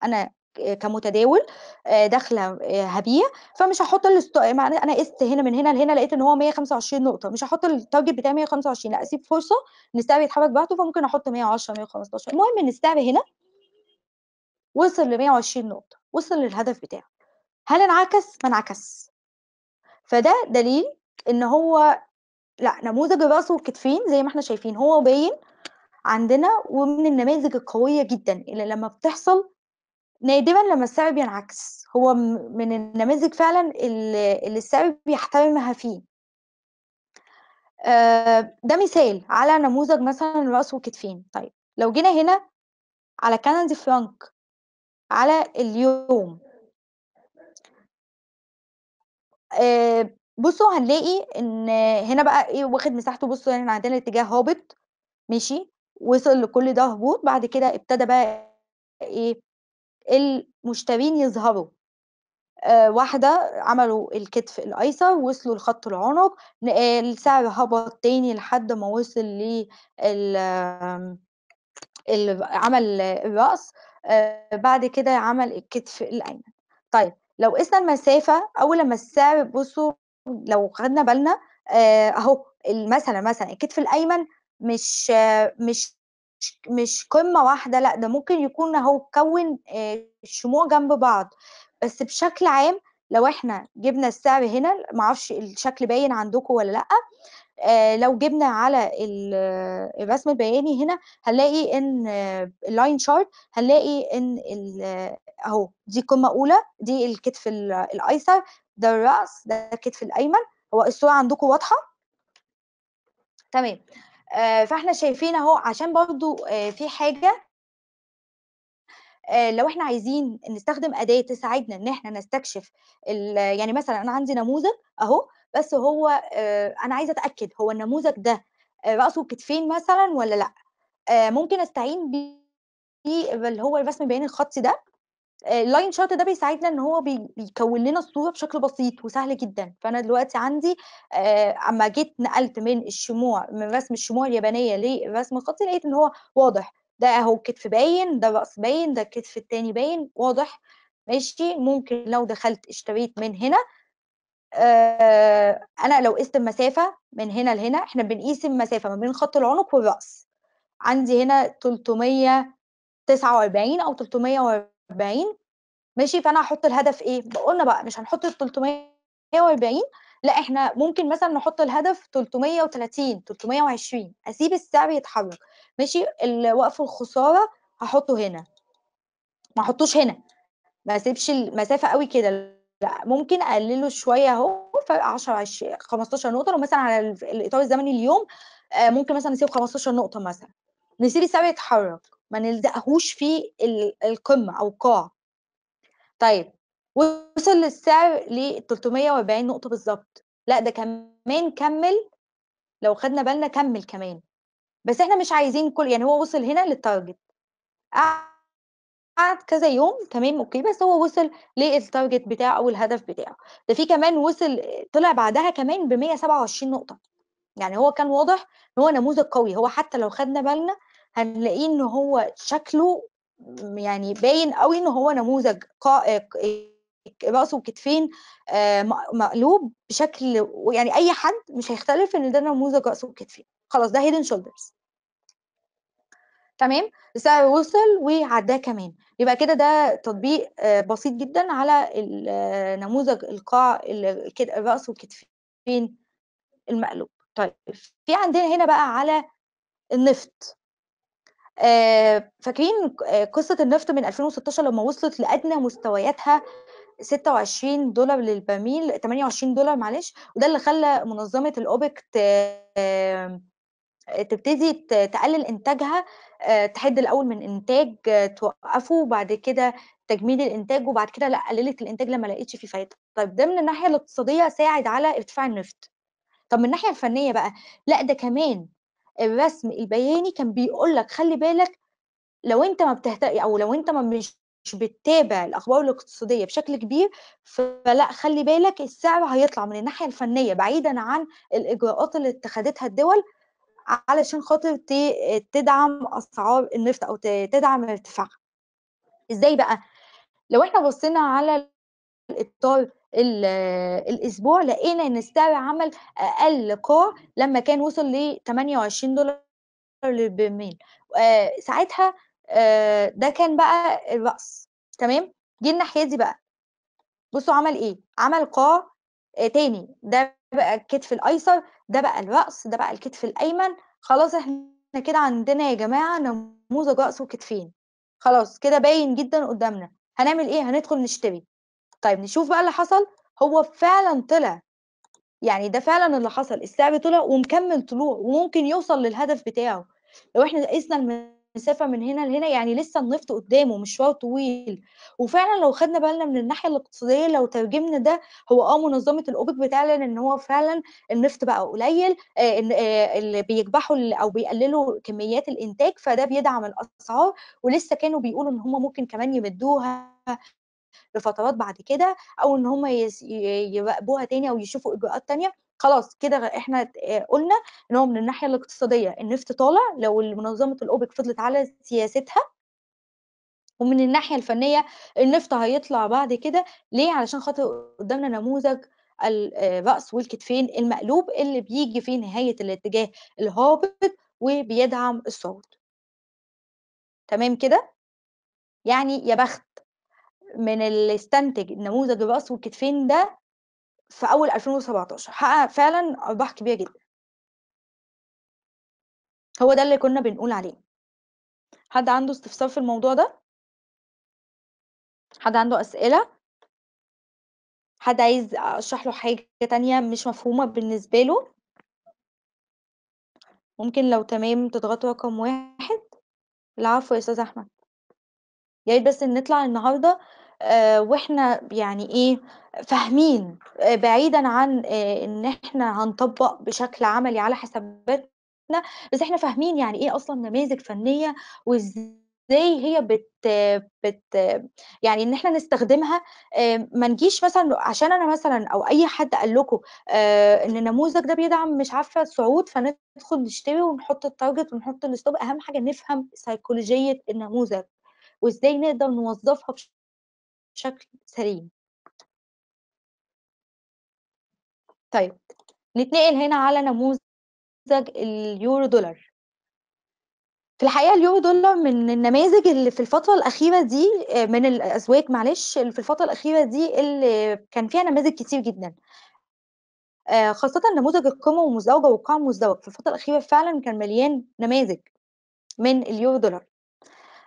انا كمتداول آه، داخله آه، هبيع فمش هحط يعني انا قست هنا من هنا لهنا لقيت ان هو 125 نقطه مش هحط التارجت بتاعي 125 لا اسيب فرصه ان السعر يتحرك بعده فممكن احط 110 115 المهم ان السعر هنا وصل ل 120 نقطه وصل للهدف بتاعه هل انعكس؟ ما انعكس فده دليل ان هو لا نموذج الراس والكتفين زي ما احنا شايفين هو باين عندنا ومن النماذج القويه جدا اللي لما بتحصل نادرا لما السبب ينعكس هو من النماذج فعلا اللي السبب بيحتملها فيه آه، ده مثال على نموذج مثلا الرأس والكتفين طيب لو جينا هنا على كندا فرانك على اليوم آه، بصوا هنلاقي ان هنا بقى ايه واخد مساحته بصوا هنا يعني عندنا اتجاه هابط ماشي وصل لكل ده هبوط بعد كده ابتدى بقى ايه المشتبين يظهروا آه، واحدة عملوا الكتف الأيسر وصلوا لخط العنق السعر هبط تاني لحد ما وصل ل عمل الرأس آه، بعد كده عمل الكتف الأيمن طيب لو قسنا المسافة أول لما السعر بصوا لو خدنا بالنا آه، أهو مثلا مثلا الكتف الأيمن مش مش مش مش قمه واحده لا ده ممكن يكون هو كون آه، شموع جنب بعض بس بشكل عام لو احنا جبنا السعر هنا معرفش الشكل باين عندكم ولا لا آه، لو جبنا على آه، الرسم البياني هنا هنلاقي ان اللاين شارت هنلاقي ان اهو دي قمه اولى دي الكتف الايسر ده الراس ده الكتف الايمن هو الصوره عندكم واضحه تمام آه، فاحنا شايفين اهو عشان برضو آه، في حاجه آه، لو احنا عايزين نستخدم اداه تساعدنا ان احنا نستكشف يعني مثلا انا عندي نموذج اهو بس هو انا عايزه اتاكد هو النموذج ده راسه كتفين مثلا ولا لا ممكن استعين بيه اللي هو الرسم البياني الخطي ده آه، اللاين شوت ده بيساعدنا إن هو بيكوّن لنا الصورة بشكل بسيط وسهل جدًا، فأنا دلوقتي عندي آه، أمّا جيت نقلت من الشموع من رسم الشموع اليابانية للرسم الخطي لقيت إن هو واضح، ده أهو الكتف باين، ده الرأس باين، ده الكتف الثاني باين، واضح، ماشي، ممكن لو دخلت اشتريت من هنا آه، أنا لو قِست المسافة من هنا لهنا، إحنا بنقيس المسافة ما بين خط العنق والرأس، عندي هنا 349 أو 340 340 ماشي فانا هحط الهدف ايه قلنا بقى مش هنحط ال 340 لا احنا ممكن مثلا نحط الهدف 330 320 اسيب السعر يتحرك ماشي الوقف الخساره هحطه هنا ما احطوش هنا ما اسيبش المسافه قوي كده لا ممكن اقلله شويه اهو فرق 10 20 15 نقطه لو مثلا على الاطار الزمني اليوم آه، ممكن مثلا نسيب 15 نقطه مثلا نسيب السعر يتحرك ما نلزقهوش في القمة أو القاع طيب وصل السعر ل 340 نقطة بالظبط لا ده كمان كمل لو خدنا بالنا كمل كمان بس احنا مش عايزين كل يعني هو وصل هنا للتارجت قعد كذا يوم تمام اوكي بس هو وصل للتارجت بتاعه او الهدف بتاعه ده في كمان وصل طلع بعدها كمان ب 127 نقطه يعني هو كان واضح ان هو نموذج قوي هو حتى لو خدنا بالنا هنلاقيه ان هو شكله يعني باين قوي ان هو نموذج آه، آه، رأس وكتفين آه، مقلوب بشكل يعني اي حد مش هيختلف ان ده نموذج رأس وكتفين خلاص ده هيدن شولدرز تمام السعر وصل وعداه كمان يبقى كده ده تطبيق بسيط جدا على نموذج القاع الراس وكتفين المقلوب طيب في عندنا هنا بقى على النفط آه، فاكرين آه، قصة النفط من 2016 لما وصلت لأدنى مستوياتها 26 دولار للبرميل 28 دولار معلش وده اللي خلى منظمة الأوبك آه، تبتدي تقلل إنتاجها تحد الأول من إنتاج توقفه وبعد كده تجميد الإنتاج وبعد كده لا قللت الإنتاج لما لقيتش فيه فايدة طيب ده من الناحية الاقتصادية ساعد على ارتفاع النفط طب من الناحية الفنية بقى لا ده كمان الرسم البياني كان بيقول لك خلي بالك لو انت ما بتهت او لو انت ما مش مش بتتابع الاخبار الاقتصاديه بشكل كبير فلا خلي بالك السعر هيطلع من الناحيه الفنيه بعيدا عن الاجراءات اللي اتخذتها الدول علشان خاطر تدعم اسعار النفط او تدعم ارتفاعها ازاي بقى لو احنا بصينا على الاطار الاسبوع لقينا ان السعر عمل اقل قاع لما كان وصل ل 28 دولار للبرميل آه، ساعتها آه، ده كان بقى الرأس تمام جه الناحية دي بقى بصوا عمل ايه عمل قاع آه، تاني ده بقى الكتف الايسر ده بقى الرأس ده بقى الكتف الايمن خلاص احنا كده عندنا يا جماعة نموذج رأس وكتفين خلاص كده باين جدا قدامنا هنعمل ايه هندخل نشتري طيب نشوف بقى اللي حصل هو فعلا طلع يعني ده فعلا اللي حصل السعب طلع ومكمل طلوع وممكن يوصل للهدف بتاعه لو احنا قسنا المسافه من هنا لهنا يعني لسه النفط قدامه مشوار طويل وفعلا لو خدنا بالنا من الناحيه الاقتصاديه لو ترجمنا ده هو اه منظمه الاوبك بتعلن ان هو فعلا النفط بقى قليل آه، آه، اللي بيكبحوا او بيقللوا كميات الانتاج فده بيدعم الاسعار ولسه كانوا بيقولوا ان هم ممكن كمان يمدوها لفترات بعد كده او ان هم يراقبوها تاني او يشوفوا اجراءات تانيه خلاص كده احنا قلنا ان هو من الناحيه الاقتصاديه النفط طالع لو منظمه الاوبك فضلت على سياستها ومن الناحيه الفنيه النفط هيطلع بعد كده ليه علشان خاطر قدامنا نموذج الرأس والكتفين المقلوب اللي بيجي في نهاية الاتجاه الهابط وبيدعم الصعود تمام كده يعني يا بخت من اللي استنتج نموذج الرأس والكتفين ده في أول 2017 حقق فعلا أرباح كبيرة جدا هو ده اللي كنا بنقول عليه حد عنده استفسار في الموضوع ده؟ حد عنده أسئلة؟ حد عايز أشرح له حاجة تانية مش مفهومة بالنسبة له؟ ممكن لو تمام تضغطوا رقم واحد العفو يا أستاذ أحمد يا يعني ريت بس نطلع النهارده آه، واحنا يعني ايه فاهمين آه، بعيدا عن آه، ان احنا هنطبق بشكل عملي على حساباتنا بس احنا فاهمين يعني ايه اصلا نماذج فنيه وازاي هي بت بت يعني ان احنا نستخدمها ما نجيش مثلا عشان انا مثلا او اي حد قال لكم ان النموذج ده بيدعم مش عارفه الصعود فندخل نشتري ونحط التارجت ونحط الاستوب اهم حاجه نفهم سيكولوجيه النموذج وازاي نقدر نوظفها بشكل سليم طيب نتنقل هنا على نموذج اليورو دولار في الحقيقه اليورو دولار من النماذج اللي في الفتره الاخيره دي آه، من الاسواق معلش اللي في الفتره الاخيره دي اللي كان فيها نماذج كتير جدا آه، خاصه نموذج القمه المزدوجة والقاع المزدوج في الفتره الاخيره فعلا كان مليان نماذج من اليورو دولار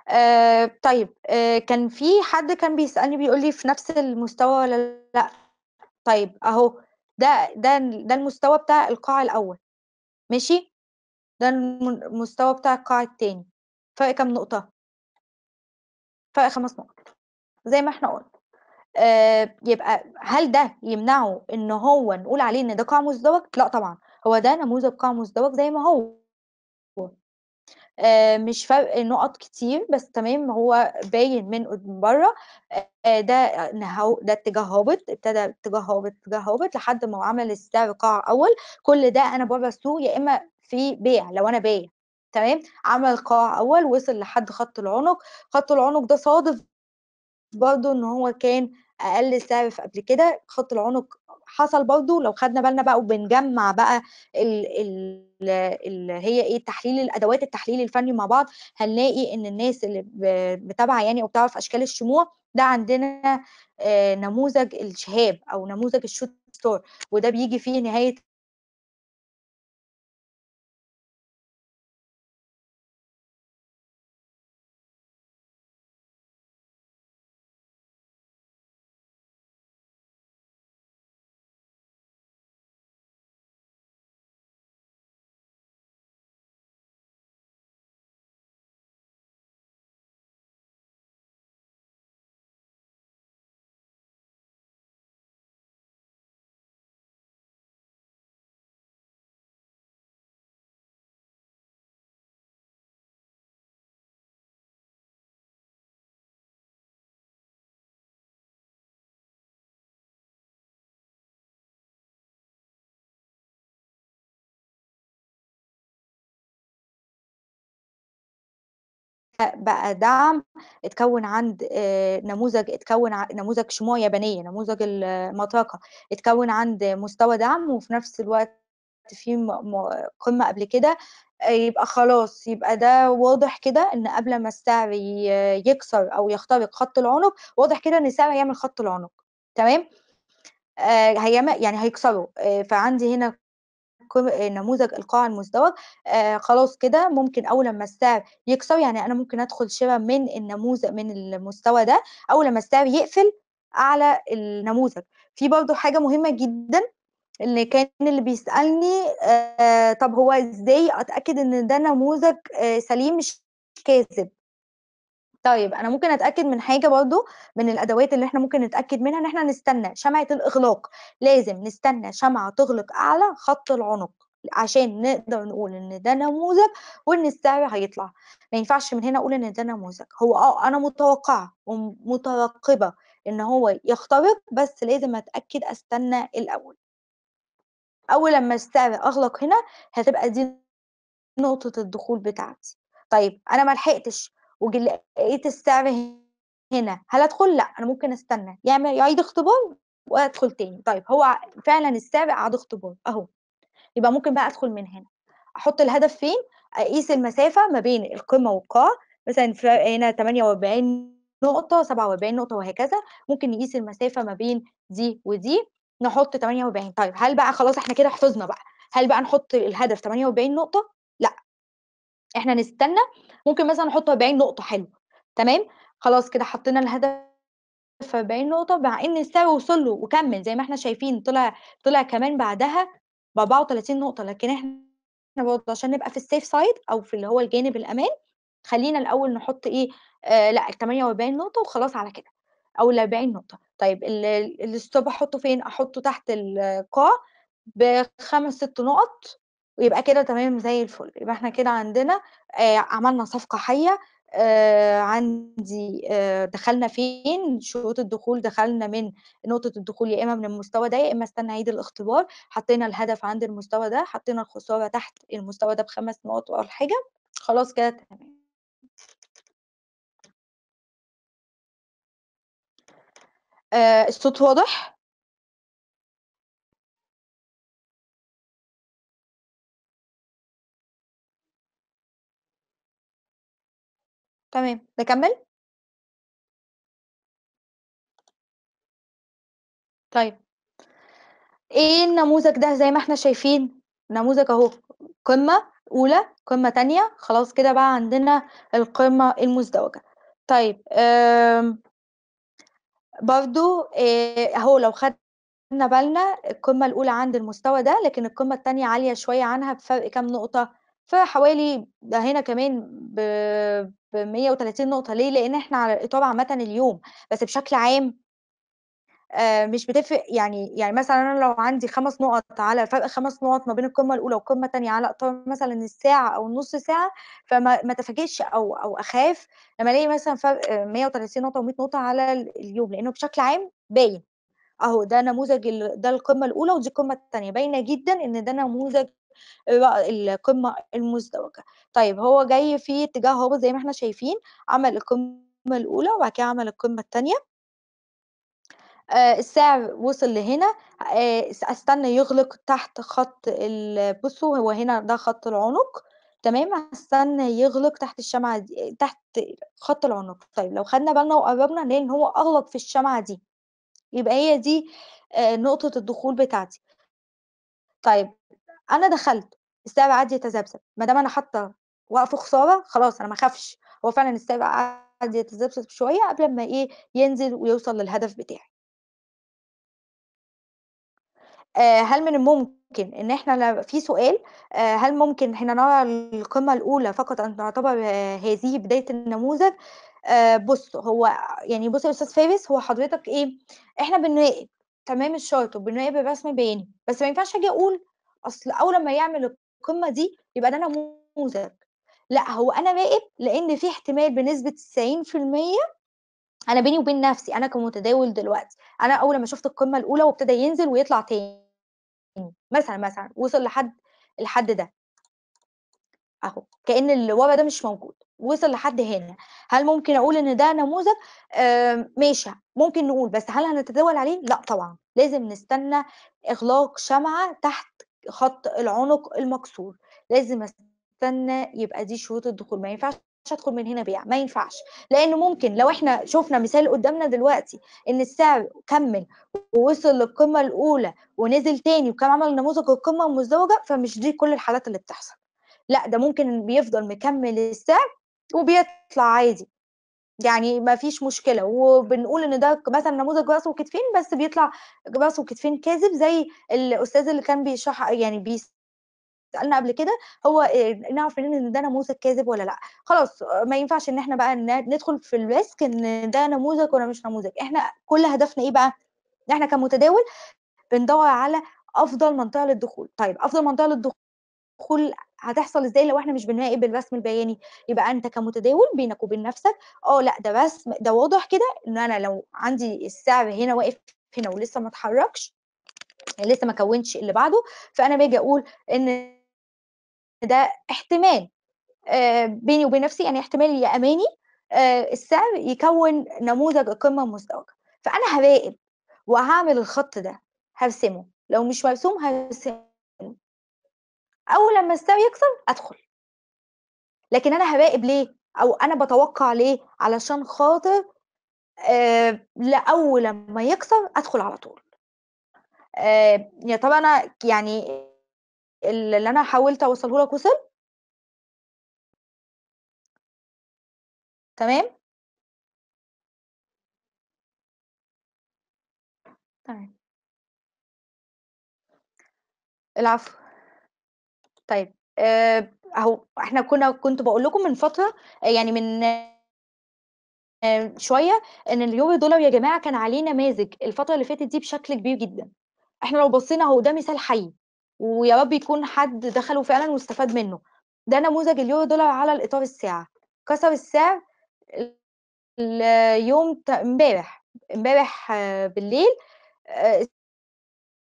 آه طيب آه كان في حد كان بيسألني بيقول لي في نفس المستوى ولا لا طيب اهو ده ده ده المستوى بتاع القاع الاول ماشي ده المستوى بتاع القاع الثاني فرق كام نقطة فرق خمس نقط زي ما احنا قلنا آه يبقى هل ده يمنعه ان هو نقول عليه ان ده قاع مزدوج لا طبعا هو ده نموذج قاع مزدوج زي ما هو آه، مش فرق نقط كتير بس تمام هو باين من بره آه، ده ده اتجاه هابط ابتدى اتجاه هابط اتجاه هابط لحد ما عمل السعر قاع اول كل ده انا بره السوق يا اما في بيع لو انا بايع تمام عمل قاع اول وصل لحد خط العنق خط العنق ده صادف برضو ان هو كان اقل سعر في قبل كده خط العنق حصل برضو لو خدنا بالنا بقى وبنجمع بقى ال ال اللي هي ايه تحليل الادوات التحليل الفني مع بعض هنلاقي ان الناس اللي متابعه يعني او بتعرف اشكال الشموع ده عندنا آه، نموذج الشهاب او نموذج الشوت ستار وده بيجي فيه نهايه بقى دعم اتكون عند آه، نموذج اتكون نموذج شموع يابانيه نموذج المطرقه اتكون عند مستوى دعم وفي نفس الوقت في قمه قبل كده آه، يبقى خلاص يبقى ده واضح كده ان قبل ما السعر يكسر او يخترق خط العنق واضح كده ان السعر هيعمل خط العنق تمام آه، هيعمل يعني هيكسره فعندي هنا آه، نموذج القاع المزدوج آه، خلاص كده ممكن اول لما السعر يكسر يعني انا ممكن ادخل شراء من النموذج من المستوى ده اول لما السعر يقفل اعلى النموذج في برضو حاجه مهمه جدا اللي كان اللي بيسالني آه، طب هو ازاي اتاكد ان ده نموذج سليم مش كاذب طيب أنا ممكن أتأكد من حاجة برضو من الأدوات اللي إحنا ممكن نتأكد منها إن إحنا نستنى شمعة الإغلاق، لازم نستنى شمعة تغلق أعلى خط العنق عشان نقدر نقول إن ده نموذج وإن السعر هيطلع، ما ينفعش من هنا أقول إن ده نموذج، هو آه أنا متوقعة ومترقبة إن هو يخترق بس لازم أتأكد أستنى الأول. أول لما السعر أغلق هنا هتبقى دي نقطة الدخول بتاعتي. طيب أنا ما لحقتش واجي لقيت السعر هنا هل ادخل لا انا ممكن استنى يعمل يعيد اختبار وادخل تاني طيب هو فعلا السابع قعد اختبار اهو يبقى ممكن بقى ادخل من هنا احط الهدف فين اقيس المسافه ما بين القمه والقاع مثلا هنا 48 نقطه 47 نقطه وهكذا ممكن نقيس المسافه ما بين دي ودي نحط 48 طيب هل بقى خلاص احنا كده حفظنا بقى هل بقى نحط الهدف 48 نقطه لا احنا نستنى ممكن مثلا نحط 40 نقطه حلو تمام خلاص كده حطينا الهدف في 40 نقطه مع ان السبب وصل له وكمل زي ما احنا شايفين طلع طلع كمان بعدها ب 34 نقطه لكن احنا برضه عشان نبقى في السيف سايد او في اللي هو الجانب الامان خلينا الاول نحط ايه آه لا 48 نقطه وخلاص على كده او ال 40 نقطه طيب الستوب احطه فين احطه تحت القاع بخمس ست نقط ويبقى كده تمام زي الفل يبقى احنا كده عندنا آه عملنا صفقة حية آه عندي آه دخلنا فين شروط الدخول دخلنا من نقطة الدخول يا إما من المستوى ده يا إما استنى عيد الاختبار حطينا الهدف عند المستوى ده حطينا الخسارة تحت المستوى ده بخمس نقط أو حاجة خلاص كده تمام آه الصوت واضح تمام، نكمّل؟ طيب. إيه النموذج ده زي ما إحنا شايفين، نموذج أهو قمة أولى، قمة تانية، خلاص كده بقى عندنا القمة المزدوجة. طيب برضو آه، أهو لو خدنا بالنا القمة الأولى عند المستوى ده، لكن القمة الثانيه عالية شوية عنها بفرْق كام نقطة؟ فحوالي ده هنا كمان ب 130 نقطة ليه؟ لأن احنا على الإطار عامة اليوم بس بشكل عام آه، مش بتفرق يعني يعني مثلا انا لو عندي خمس نقط على فرق خمس نقط ما بين القمه الاولى والقمه الثانيه على اطار مثلا الساعه او النص ساعه فما ما تفاجئش او او اخاف لما الاقي مثلا فرق 130 نقطه و100 نقطه على اليوم لانه بشكل عام باين اهو ده نموذج ده القمه الاولى ودي القمه الثانيه باينه جدا ان ده نموذج القمة المزدوجة طيب هو جاي في اتجاه هابط زي ما احنا شايفين عمل القمة الأولى وبعد كده عمل القمة الثانية آه السعر وصل لهنا آه استنى يغلق تحت خط بصوا هو هنا ده خط العنق تمام استنى يغلق تحت الشمعة دي تحت خط العنق طيب لو خدنا بالنا وقربنا نلاقي ان هو اغلق في الشمعة دي يبقى هي دي آه نقطة الدخول بتاعتي طيب انا دخلت السابع عادي يتذبذب ما دام انا حاطه واقفه خساره خلاص انا ما اخافش هو فعلا السابع عادي يتذبذب شويه قبل ما ايه ينزل ويوصل للهدف بتاعي آه هل من الممكن ان احنا في سؤال آه هل ممكن احنا نرى القمه الاولى فقط ان تعتبر آه هذه بدايه النموذج آه، بص هو يعني بص يا استاذ فارس هو حضرتك ايه احنا بنراقب تمام الشرط وبنراقب الرسم البياني بس ما ينفعش اجي اقول اصل اول ما يعمل القمه دي يبقى ده نموذج لا هو انا راقب لان في احتمال بنسبه 90% انا بيني وبين نفسي انا كمتداول دلوقتي انا اول ما شفت القمه الاولى وابتدى ينزل ويطلع تاني مثلا مثلا وصل لحد الحد ده اهو كان اللي ده مش موجود وصل لحد هنا هل ممكن اقول ان ده نموذج آمم، ماشي ممكن نقول بس هل هنتداول عليه لا طبعا لازم نستنى اغلاق شمعه تحت خط العنق المكسور لازم استنى يبقى دي شروط الدخول ما ينفعش ادخل من هنا بيع ما ينفعش لان ممكن لو احنا شفنا مثال قدامنا دلوقتي ان السعر كمل ووصل للقمه الاولى ونزل تاني وكان عمل نموذج القمه المزدوجه فمش دي كل الحالات اللي بتحصل لا ده ممكن بيفضل مكمل السعر وبيطلع عادي يعني ما فيش مشكله وبنقول ان ده مثلا نموذج راس وكتفين بس بيطلع راس وكتفين كاذب زي الاستاذ اللي كان بيشرح يعني بي سالنا قبل كده هو آه، نعرف منين ان ده نموذج كاذب ولا لا خلاص ما ينفعش ان احنا بقى ندخل في الريسك ان ده نموذج ولا مش نموذج احنا كل هدفنا ايه بقى ان احنا كمتداول بندور على افضل منطقه للدخول طيب افضل منطقه للدخول تدخل هتحصل ازاي لو احنا مش بنراقب الرسم البياني يبقى انت كمتداول بينك وبين نفسك اه لا ده رسم ده واضح كده ان انا لو عندي السعر هنا واقف هنا ولسه ما اتحركش لسه ما كونش اللي بعده فانا باجي اقول ان ده احتمال آه، بيني وبين نفسي يعني احتمال يا اماني آه، السعر يكون نموذج القمه المزدوجه فانا هراقب وهعمل الخط ده هرسمه لو مش مرسوم هرسمه اول لما استوي يكسر ادخل لكن انا هراقب ليه او انا بتوقع ليه علشان خاطر آه لاول لما يكسر ادخل على طول آه، يا طب انا يعني اللي انا حاولت اوصله لك وصل تمام تمام العفو طيب اهو احنا كنا كنت بقول لكم من فتره يعني من شويه ان اليورو دولار يا جماعه كان عليه نماذج الفتره اللي فاتت دي بشكل كبير جدا احنا لو بصينا اهو ده مثال حي ويا رب يكون حد دخله فعلا واستفاد منه ده نموذج اليورو دولار على الاطار الساعه كسر السعر اليوم امبارح امبارح بالليل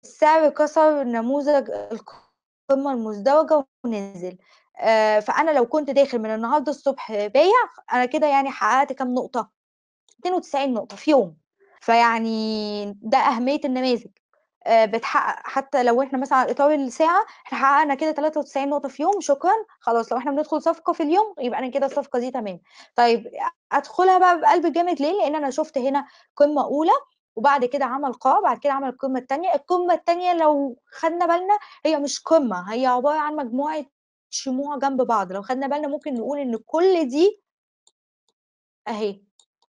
السعر كسر نموذج القرن القمة المزدوجة ونزل آه، فأنا لو كنت داخل من النهاردة الصبح بايع أنا كده يعني حققت كام نقطة 92 نقطة في يوم فيعني ده أهمية النماذج آه، بتحقق حتى لو احنا مثلا على اطار الساعه احنا حققنا كده 93 نقطه في يوم شكرا خلاص لو احنا بندخل صفقه في اليوم يبقى انا كده الصفقه دي تمام طيب ادخلها بقى بقلب جامد ليه لان انا شفت هنا قمه اولى وبعد كده عمل قاع بعد كده عمل القمه الثانيه القمه الثانيه لو خدنا بالنا هي مش قمه هي عباره عن مجموعه شموع جنب بعض لو خدنا بالنا ممكن نقول ان كل دي اهي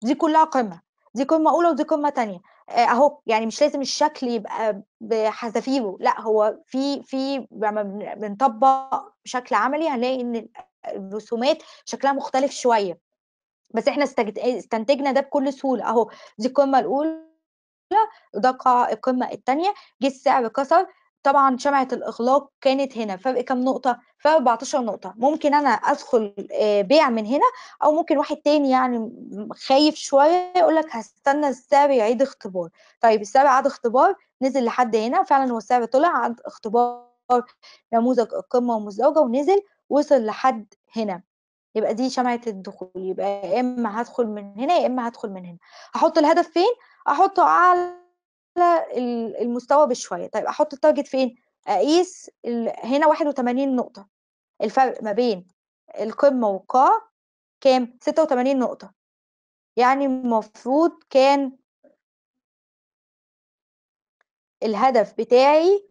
دي كلها قمه دي قمه اولى ودي قمه ثانيه آه، اهو يعني مش لازم الشكل يبقى بحذافيره لا هو في في لما بنطبق بشكل عملي هنلاقي ان الرسومات شكلها مختلف شويه بس احنا استنتجنا ده بكل سهوله اهو دي القمه الاولى وده القمة الثانية جه السعر كسر طبعا شمعة الإغلاق كانت هنا فرق كام نقطة؟ فرق 14 نقطة ممكن أنا أدخل آه، بيع من هنا أو ممكن واحد تاني يعني خايف شوية يقول لك هستنى السعر يعيد اختبار طيب السعر عاد اختبار نزل لحد هنا فعلا هو السعر طلع عاد اختبار نموذج القمة ومزدوجة ونزل وصل لحد هنا يبقى دي شمعة الدخول يبقى يا إما هدخل من هنا يا إما هدخل من هنا هحط الهدف فين؟ احطه على المستوى بشويه طيب احط التارجت فين اقيس هنا 81 نقطه الفرق ما بين القمه والقاع كام 86 نقطه يعني المفروض كان الهدف بتاعي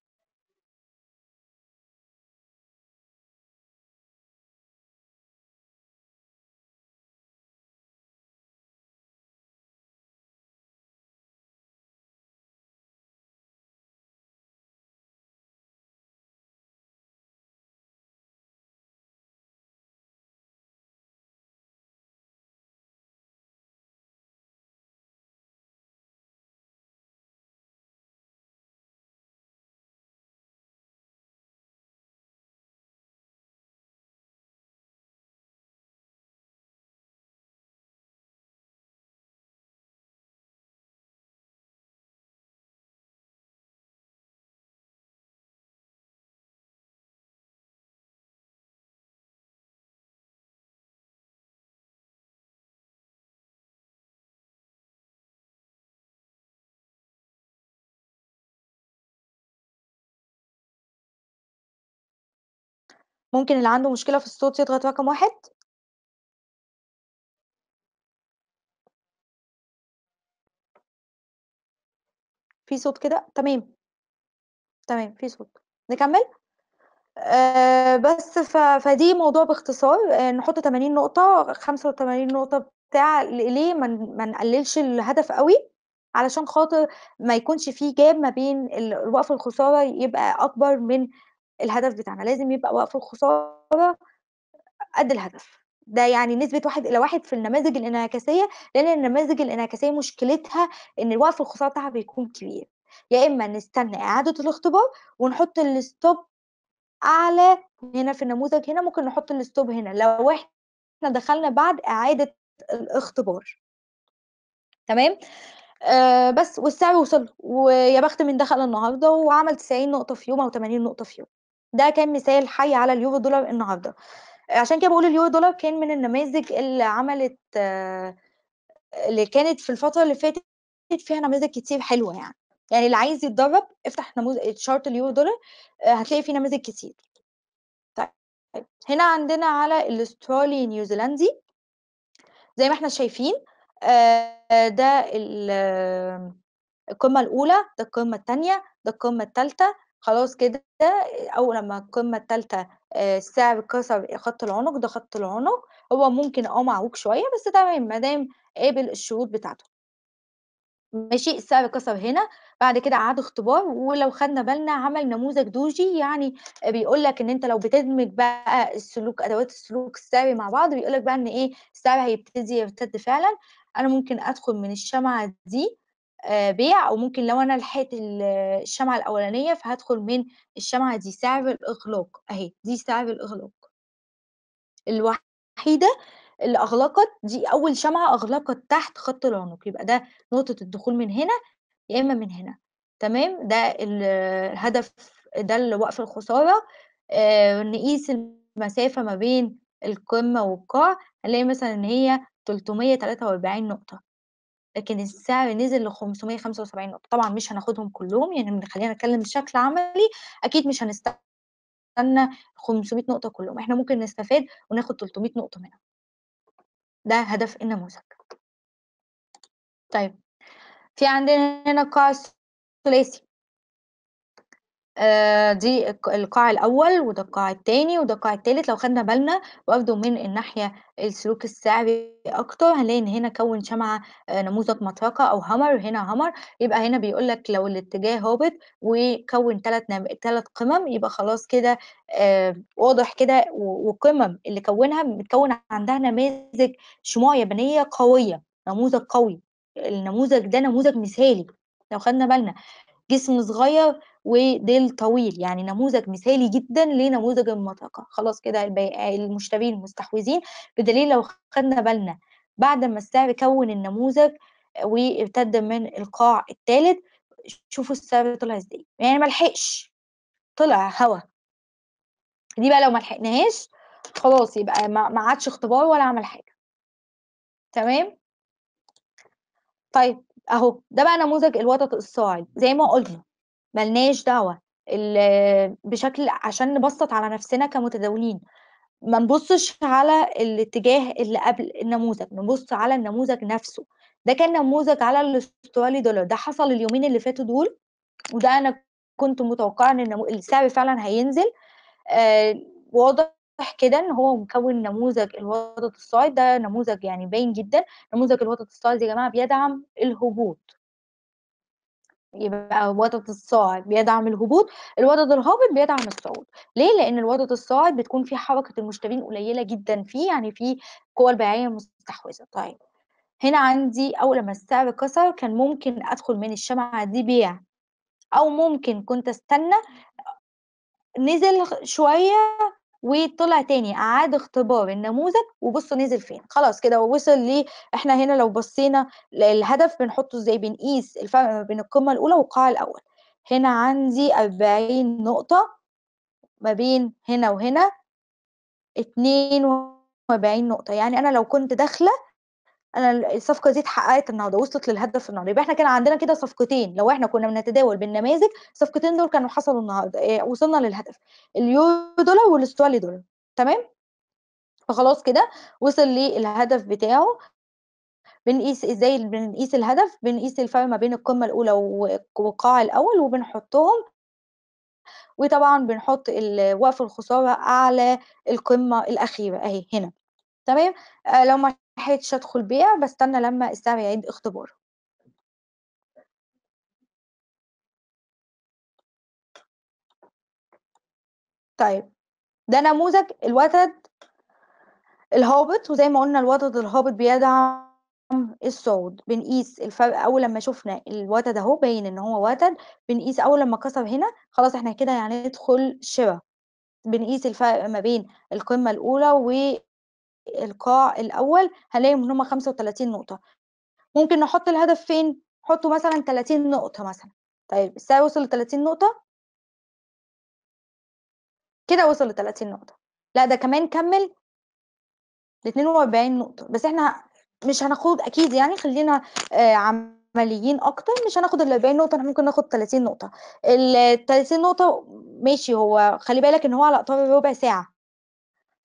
ممكن اللي عنده مشكلة في الصوت يضغط رقم واحد في صوت كده؟ تمام. تمام، في صوت. نكمل؟ آه بس ف فدي موضوع باختصار، آه نحُط 80 نقطة، 85 نقطة بتاع ليه ما من... نقلّلش الهدف أوي، علشان خاطر ما يكونش في جاب ما بين الوقف والخسارة يبقى أكبر من الهدف بتاعنا لازم يبقى وقف الخساره قد الهدف ده يعني نسبة واحد إلى واحد في النماذج الانعكاسية لأن النماذج الانعكاسية مشكلتها إن وقف الخسارة بتاعها بيكون كبير يا إما نستنى إعادة الاختبار ونحط الستوب أعلى هنا في النموذج هنا ممكن نحط الستوب هنا لو إحنا دخلنا بعد إعادة الاختبار تمام آه بس والسعر وصل ويا بخت من دخل النهارده وعمل 90 نقطة في يوم أو 80 نقطة في يوم ده كان مثال حي على اليورو دولار النهارده عشان كده بقول اليورو دولار كان من النماذج اللي عملت اللي كانت في الفتره اللي فاتت فيها نماذج كتير حلوه يعني يعني اللي عايز يتدرب افتح نموذج شارت اليورو دولار هتلاقي فيه نماذج كتير طيب هنا عندنا على الاسترالي نيوزيلندي زي ما احنا شايفين ده القمه الاولى ده القمه الثانيه ده القمه الثالثه خلاص كده أول لما القمة التالتة آه، السعر كسر خط العنق، ده خط العنق، هو ممكن آه معوج شوية بس تمام ما دام قابل الشروط بتاعته. ماشي، السعر كسر هنا، بعد كده قعد اختبار، ولو خدنا بالنا عمل نموذج دوجي يعني بيقول لك إن أنت لو بتدمج بقى السلوك أدوات السلوك السعري مع بعض، بيقول لك بقى إن إيه، السعر هيبتدي يرتد فعلًا، أنا ممكن أدخل من الشمعة دي آه، بيع وممكن لو انا لحقت الشمعه الاولانيه فهدخل من الشمعه دي سعر الاغلاق اهي دي سعر الاغلاق الوحيده اللي اغلقت دي اول شمعه اغلقت تحت خط العنق يبقى ده نقطه الدخول من هنا يا اما من هنا تمام ده الهدف ده وقف الخساره آه نقيس المسافه ما بين القمه والقاع هنلاقي مثلا ان هي 343 نقطه لكن السعر نزل ل 575 نقطة طبعا مش هناخدهم كلهم يعني خلينا نتكلم بشكل عملي أكيد مش هنستنى 500 نقطة كلهم احنا ممكن نستفاد وناخد 300 نقطة منها ده هدف النموذج طيب في عندنا هنا قاع الثلاثي آه، دي القاع الأول وده القاع الثاني وده القاع الثالث لو خدنا بالنا واخده من الناحية السلوك السعبي أكتر هنلاقي إن هنا كون شمعة آه، نموذج مطرقة أو همر هنا همر يبقى هنا بيقول لك لو الاتجاه هابط وكون ثلاث نم... ثلاث قمم يبقى خلاص كده آه، واضح كده والقمم اللي كونها بتكون عندها نماذج شموع يابانية قوية نموذج قوي النموذج ده نموذج مثالي لو خدنا بالنا جسم صغير وديل طويل يعني نموذج مثالي جدا لنموذج المطرقه خلاص كده المشترين المستحوذين بدليل لو خدنا بالنا بعد ما السعر كون النموذج وارتد من القاع الثالث شوفوا السعر طلع ازاي يعني ما لحقش طلع هوا دي بقى لو ما لحقناهاش خلاص يبقى ما عادش اختبار ولا عمل حاجه تمام طيب اهو ده بقى نموذج الوسط الصاعد زي ما قلنا ملناش دعوه بشكل عشان نبسط على نفسنا كمتداولين ما نبصش على الاتجاه اللي قبل النموذج نبص على النموذج نفسه ده كان نموذج على الاسترالي دولار ده حصل اليومين اللي فاتوا دول وده انا كنت متوقعه ان السعر فعلا هينزل آه واضح كده ان هو مكون نموذج الوضع الصاعد ده نموذج يعني باين جدا نموذج الوضع الصاعد يا جماعه بيدعم الهبوط يبقى وتد الصاعد بيدعم الهبوط الوتد الهابط بيدعم الصعود ليه لان الوتد الصاعد بتكون فيه حركه المشترين قليله جدا فيه يعني فيه قوه البيعيه مستحوذه طيب هنا عندي اول ما السعر كسر كان ممكن ادخل من الشمعه دي بيع او ممكن كنت استنى نزل شويه وطلع تاني أعاد اختبار النموذج وبصوا نزل فين خلاص كده وصل ليه إحنا هنا لو بصينا الهدف بنحطه إزاي بنقيس الفرق ما بين القمة الأولى والقاع الأول هنا عندي أربعين نقطة ما بين هنا وهنا اتنين وأربعين نقطة يعني أنا لو كنت داخلة انا الصفقه دي اتحققت النهارده وصلت للهدف النهارده يبقى احنا كان عندنا كده صفقتين لو احنا كنا بنتداول بالنماذج الصفقتين دول كانوا حصلوا النهارده إيه وصلنا للهدف اليورو دولار والاسترالي دولار تمام فخلاص كده وصل للهدف بتاعه بنقيس ازاي بنقيس الهدف بنقيس الفرق ما بين القمه الاولى والقاع الاول وبنحطهم وطبعا بنحط وقف الخساره اعلى القمه الاخيره اهي هنا تمام آه لو ما حيتش ادخل بيع بستنى لما يعيد اختباره طيب ده نموذج الوتد الهابط وزي ما قلنا الوتد الهابط بيدعم الصعود بنقيس الفرق اول لما شفنا الوتد اهو باين ان هو وتد بنقيس اول لما كسر هنا خلاص احنا كده يعني ندخل شراء بنقيس الفرق ما بين القمه الاولى القاع الأول هنلاقي إن هما 35 نقطة ممكن نحط الهدف فين؟ حطه مثلا 30 نقطة مثلا طيب الساعة وصل ل 30 نقطة كده وصل ل 30 نقطة لا ده كمان كمل ل 42 نقطة بس احنا مش هناخد أكيد يعني خلينا آه، عمليين أكتر مش هناخد ال 40 نقطة احنا ممكن ناخد 30 نقطة ال 30 نقطة ماشي هو خلي بالك إن هو على إطار ربع ساعة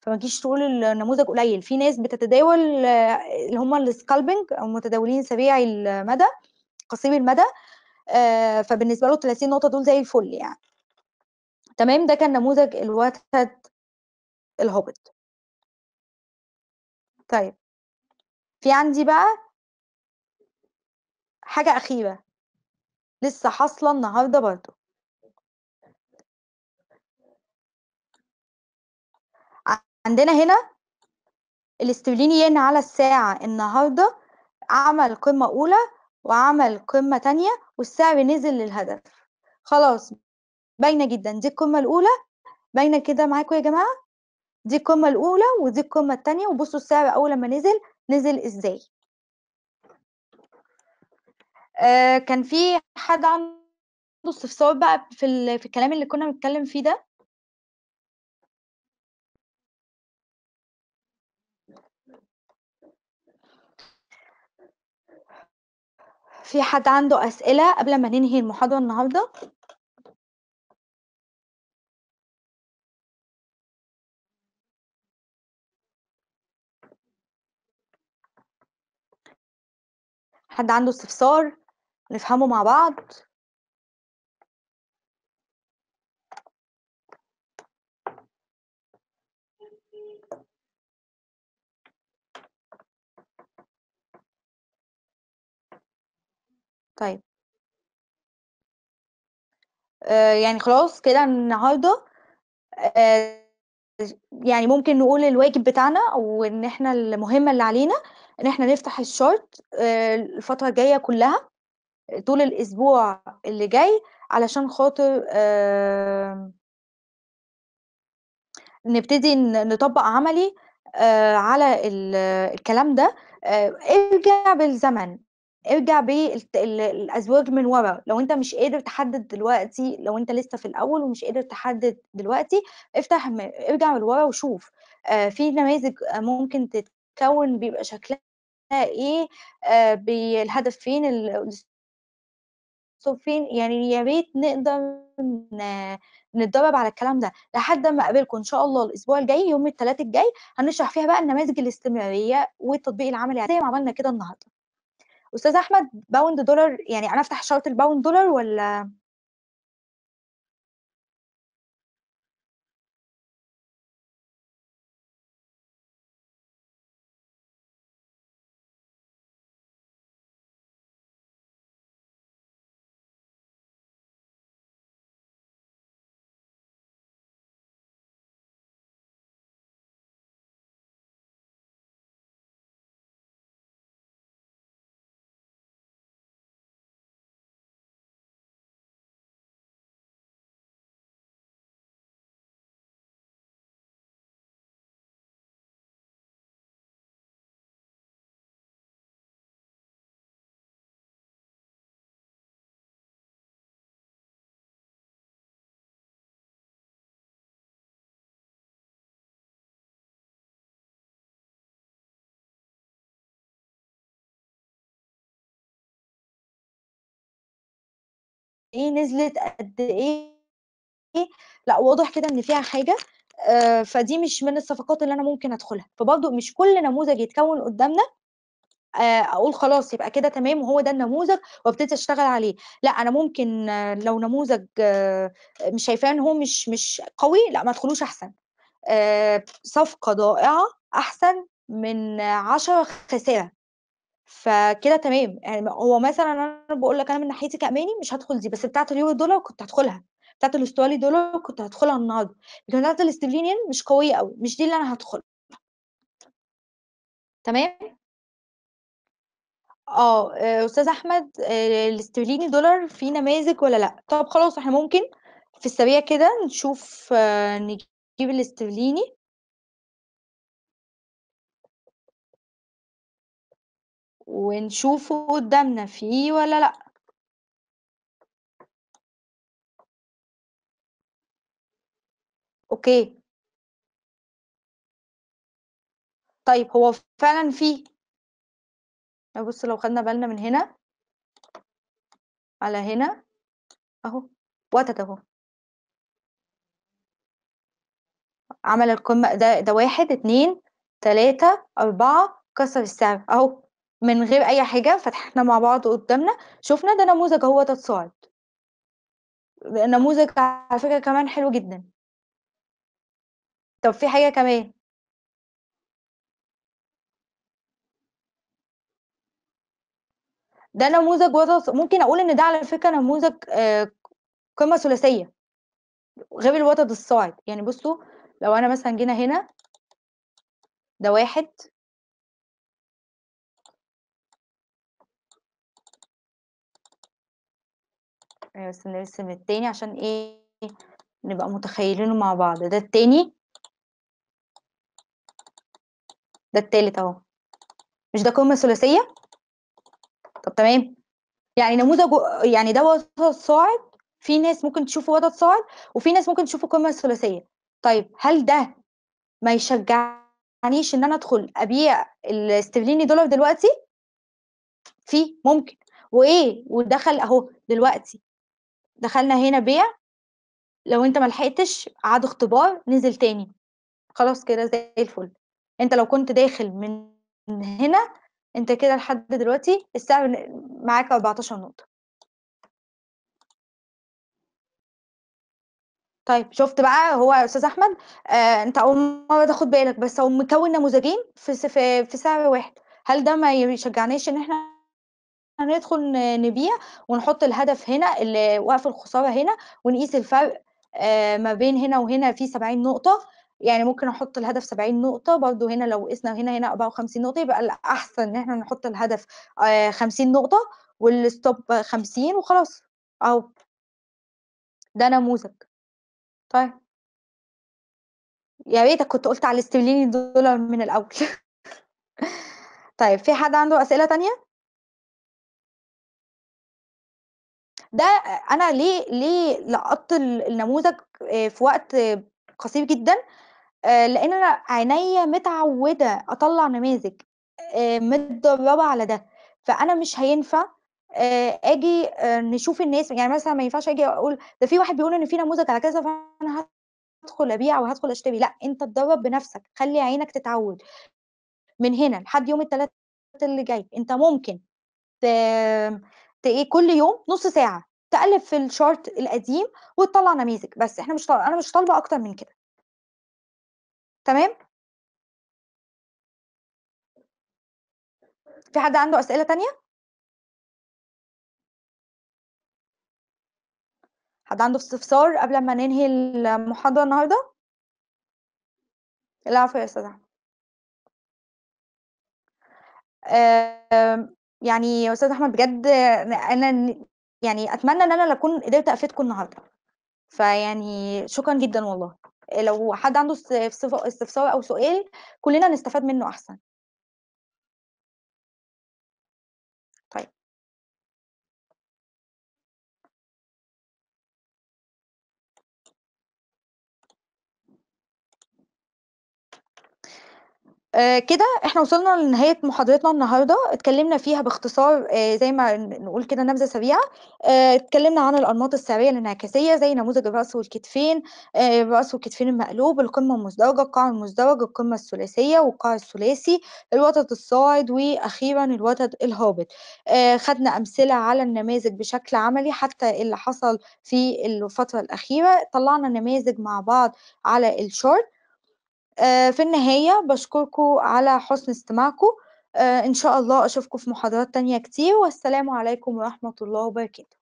فما تجيش تقول النموذج قليل في ناس بتتداول آه، اللي هم السكالبنج او متداولين سريعي المدى قصير المدى آه، فبالنسبه له 30 نقطه دول زي الفل يعني تمام ده كان نموذج الوتد الهوبت طيب في عندي بقى حاجه اخيره لسه حاصله النهارده برضو عندنا هنا الاسترليني ين على الساعة النهاردة عمل قمة أولى وعمل قمة تانية والسعر نزل للهدف خلاص باينة جدا دي القمة الأولى باينة كده معاكم يا جماعة دي القمة الأولى ودي القمة التانية وبصوا السعر أول ما نزل نزل إزاي آه كان في حد عنده استفسار بقى في, في الكلام اللي كنا بنتكلم فيه ده في حد عنده أسئلة قبل ما ننهي المحاضرة النهاردة؟ حد عنده استفسار نفهمه مع بعض طيب آه، يعني خلاص كده النهارده آه، يعني ممكن نقول الواجب بتاعنا او ان احنا المهمه اللي علينا ان احنا نفتح الشورت آه، الفتره الجايه كلها طول الاسبوع اللي جاي علشان خاطر نبتدي نطبق عملي على الكلام ده ارجع بالزمن ارجع بالازواج من ورا لو انت مش قادر تحدد دلوقتي لو انت لسه في الاول ومش قادر تحدد دلوقتي افتح ارجع لورا وشوف آه في نماذج ممكن تتكون بيبقى شكلها ايه آه بالهدف فين فين يعني يا ريت نقدر نتدرب على الكلام ده لحد ما اقابلكم ان شاء الله الاسبوع الجاي يوم الثلاث الجاي هنشرح فيها بقى النماذج الاستمراريه والتطبيق العملي زي ما عملنا كده النهارده استاذ احمد باوند دولار يعني انا افتح شرط الباوند دولار ولا إيه نزلت قد إيه لأ واضح كده إن فيها حاجة آه، فدي مش من الصفقات اللي أنا ممكن أدخلها، فبرضه مش كل نموذج يتكوّن قدّامنا آه، أقول خلاص يبقى كده تمام وهو ده النموذج وابتدي أشتغل عليه، لأ أنا ممكن لو نموذج آه، مش شايفاه إن هو مش مش قوي لأ ما ادخلوش أحسن، صفقة ضائعة أحسن من 10 خسارة فكده تمام، يعني هو مثلًا أنا بقول لك أنا من ناحيتي كأماني مش هدخل دي، بس بتاعت اليورو دولار كنت هدخلها بتاعت الاسترالي دولار كنت هدخلها النهارده، لكن بتاعت الاسترليني مش قوية أوي، مش دي اللي أنا هدخلها تمام؟ آه،, آه، أستاذ أحمد آه، الاسترليني دولار في نماذج ولا لأ؟ طب خلاص إحنا ممكن في السريع كده نشوف آه، نجيب الاسترليني ونشوفه قدامنا فيه ولا لأ أوكي طيب هو فعلا فيه بص لو خدنا بالنا من هنا على هنا اهو وتد اهو عمل القمة ده ده واحد اتنين تلاتة أربعة كسر السهم اهو من غير أي حاجة، فتحنا مع بعض قدّامنا، شُفنا ده نموذج أهوّة اتصاعد. نموذج على فكرة كمان حلو جدًا. طب في حاجة كمان. ده نموذج وسط ممكن أقول إن ده على فكرة نموذج قمة ثلاثية، غير الوتد الصاعد، يعني بُصّوا لو أنا مثلًا جينا هنا، ده واحد بس آه، استنى التاني عشان ايه نبقى متخيلينه مع بعض ده التاني ده التالت اهو مش ده قمة ثلاثية طب تمام يعني نموذج يعني ده وسط صاعد في ناس ممكن تشوفه وسط صاعد وفي ناس ممكن تشوفه قمة ثلاثية طيب هل ده ما يشجعنيش ان انا ادخل ابيع الاسترليني دولار دلوقتي في ممكن وايه ودخل اهو دلوقتي دخلنا هنا بيع لو انت ملحقتش عاد اختبار نزل تاني خلاص كده زي الفل انت لو كنت داخل من هنا انت كده لحد دلوقتي السعر معاك 14 نقطة طيب شفت بقى هو يا استاذ احمد آه انت اول مره تاخد بالك بس هو مكون نموذجين في, في سعر واحد هل ده ما يشجعناش ان احنا هندخل نبيع ونحط الهدف هنا اللي وقف الخساره هنا ونقيس الفرق آه، ما بين هنا وهنا في 70 نقطه يعني ممكن احط الهدف 70 نقطه برضو هنا لو قسنا هنا هنا 54 نقطه يبقى الاحسن ان احنا نحط الهدف 50 آه، نقطه والستوب 50 وخلاص اهو ده نموذج طيب يا ريتك كنت قلت على الاسترليني دولار من الاول طيب في حد عنده اسئله تانية ده انا ليه ليه لقطت النموذج آه، في وقت قصير جدا آه، لان انا عينيا متعوده اطلع نماذج آه، متدربه على ده فانا مش هينفع اجي نشوف الناس يعني مثلا ما ينفعش اجي اقول ده في واحد بيقول ان في نموذج على كذا فانا هدخل ابيع وهدخل اشتري لا انت تدرب بنفسك خلي عينك تتعود من هنا لحد يوم الثلاث اللي جاي انت ممكن ت إيه كل يوم نُص ساعة، تقلِّب في الشارت القديم وتطلّع نماذج، بس إحنا مش طالب. أنا مش طالبة أكتر من كده. تمام؟ في حد عنده أسئلة تانية؟ حد عنده استفسار قبل ما ننهي المحاضرة النهارده؟ العفو يا أستاذ أحمد. يعني يا أستاذ أحمد بجد أنا يعني أتمنى إن أنا أكون قدرت أفيدكم النهارده. فيعني شكرًا جدًا والله. لو حد عنده استفسار أو سؤال كلنا نستفاد منه أحسن. آه كده احنا وصلنا لنهاية محاضرتنا النهاردة اتكلمنا فيها باختصار آه زي ما نقول كده نبذة سريعة آه اتكلمنا عن الأنماط السعرية الانعكاسية زي نموذج الرأس والكتفين آه الرأس والكتفين المقلوب القمة المزدوجة القاع المزدوج القمة الثلاثية والقاع الثلاثي الوتد الصاعد وأخيرا الوتد الهابط آه خدنا أمثلة على النماذج بشكل عملي حتى اللي حصل في الفترة الأخيرة طلعنا نماذج مع بعض على الشورت آه، في النهاية بشكركم على حسن استماعكم آه، إن شاء الله أشوفكم في محاضرات تانية كتير والسلام عليكم ورحمة الله وبركاته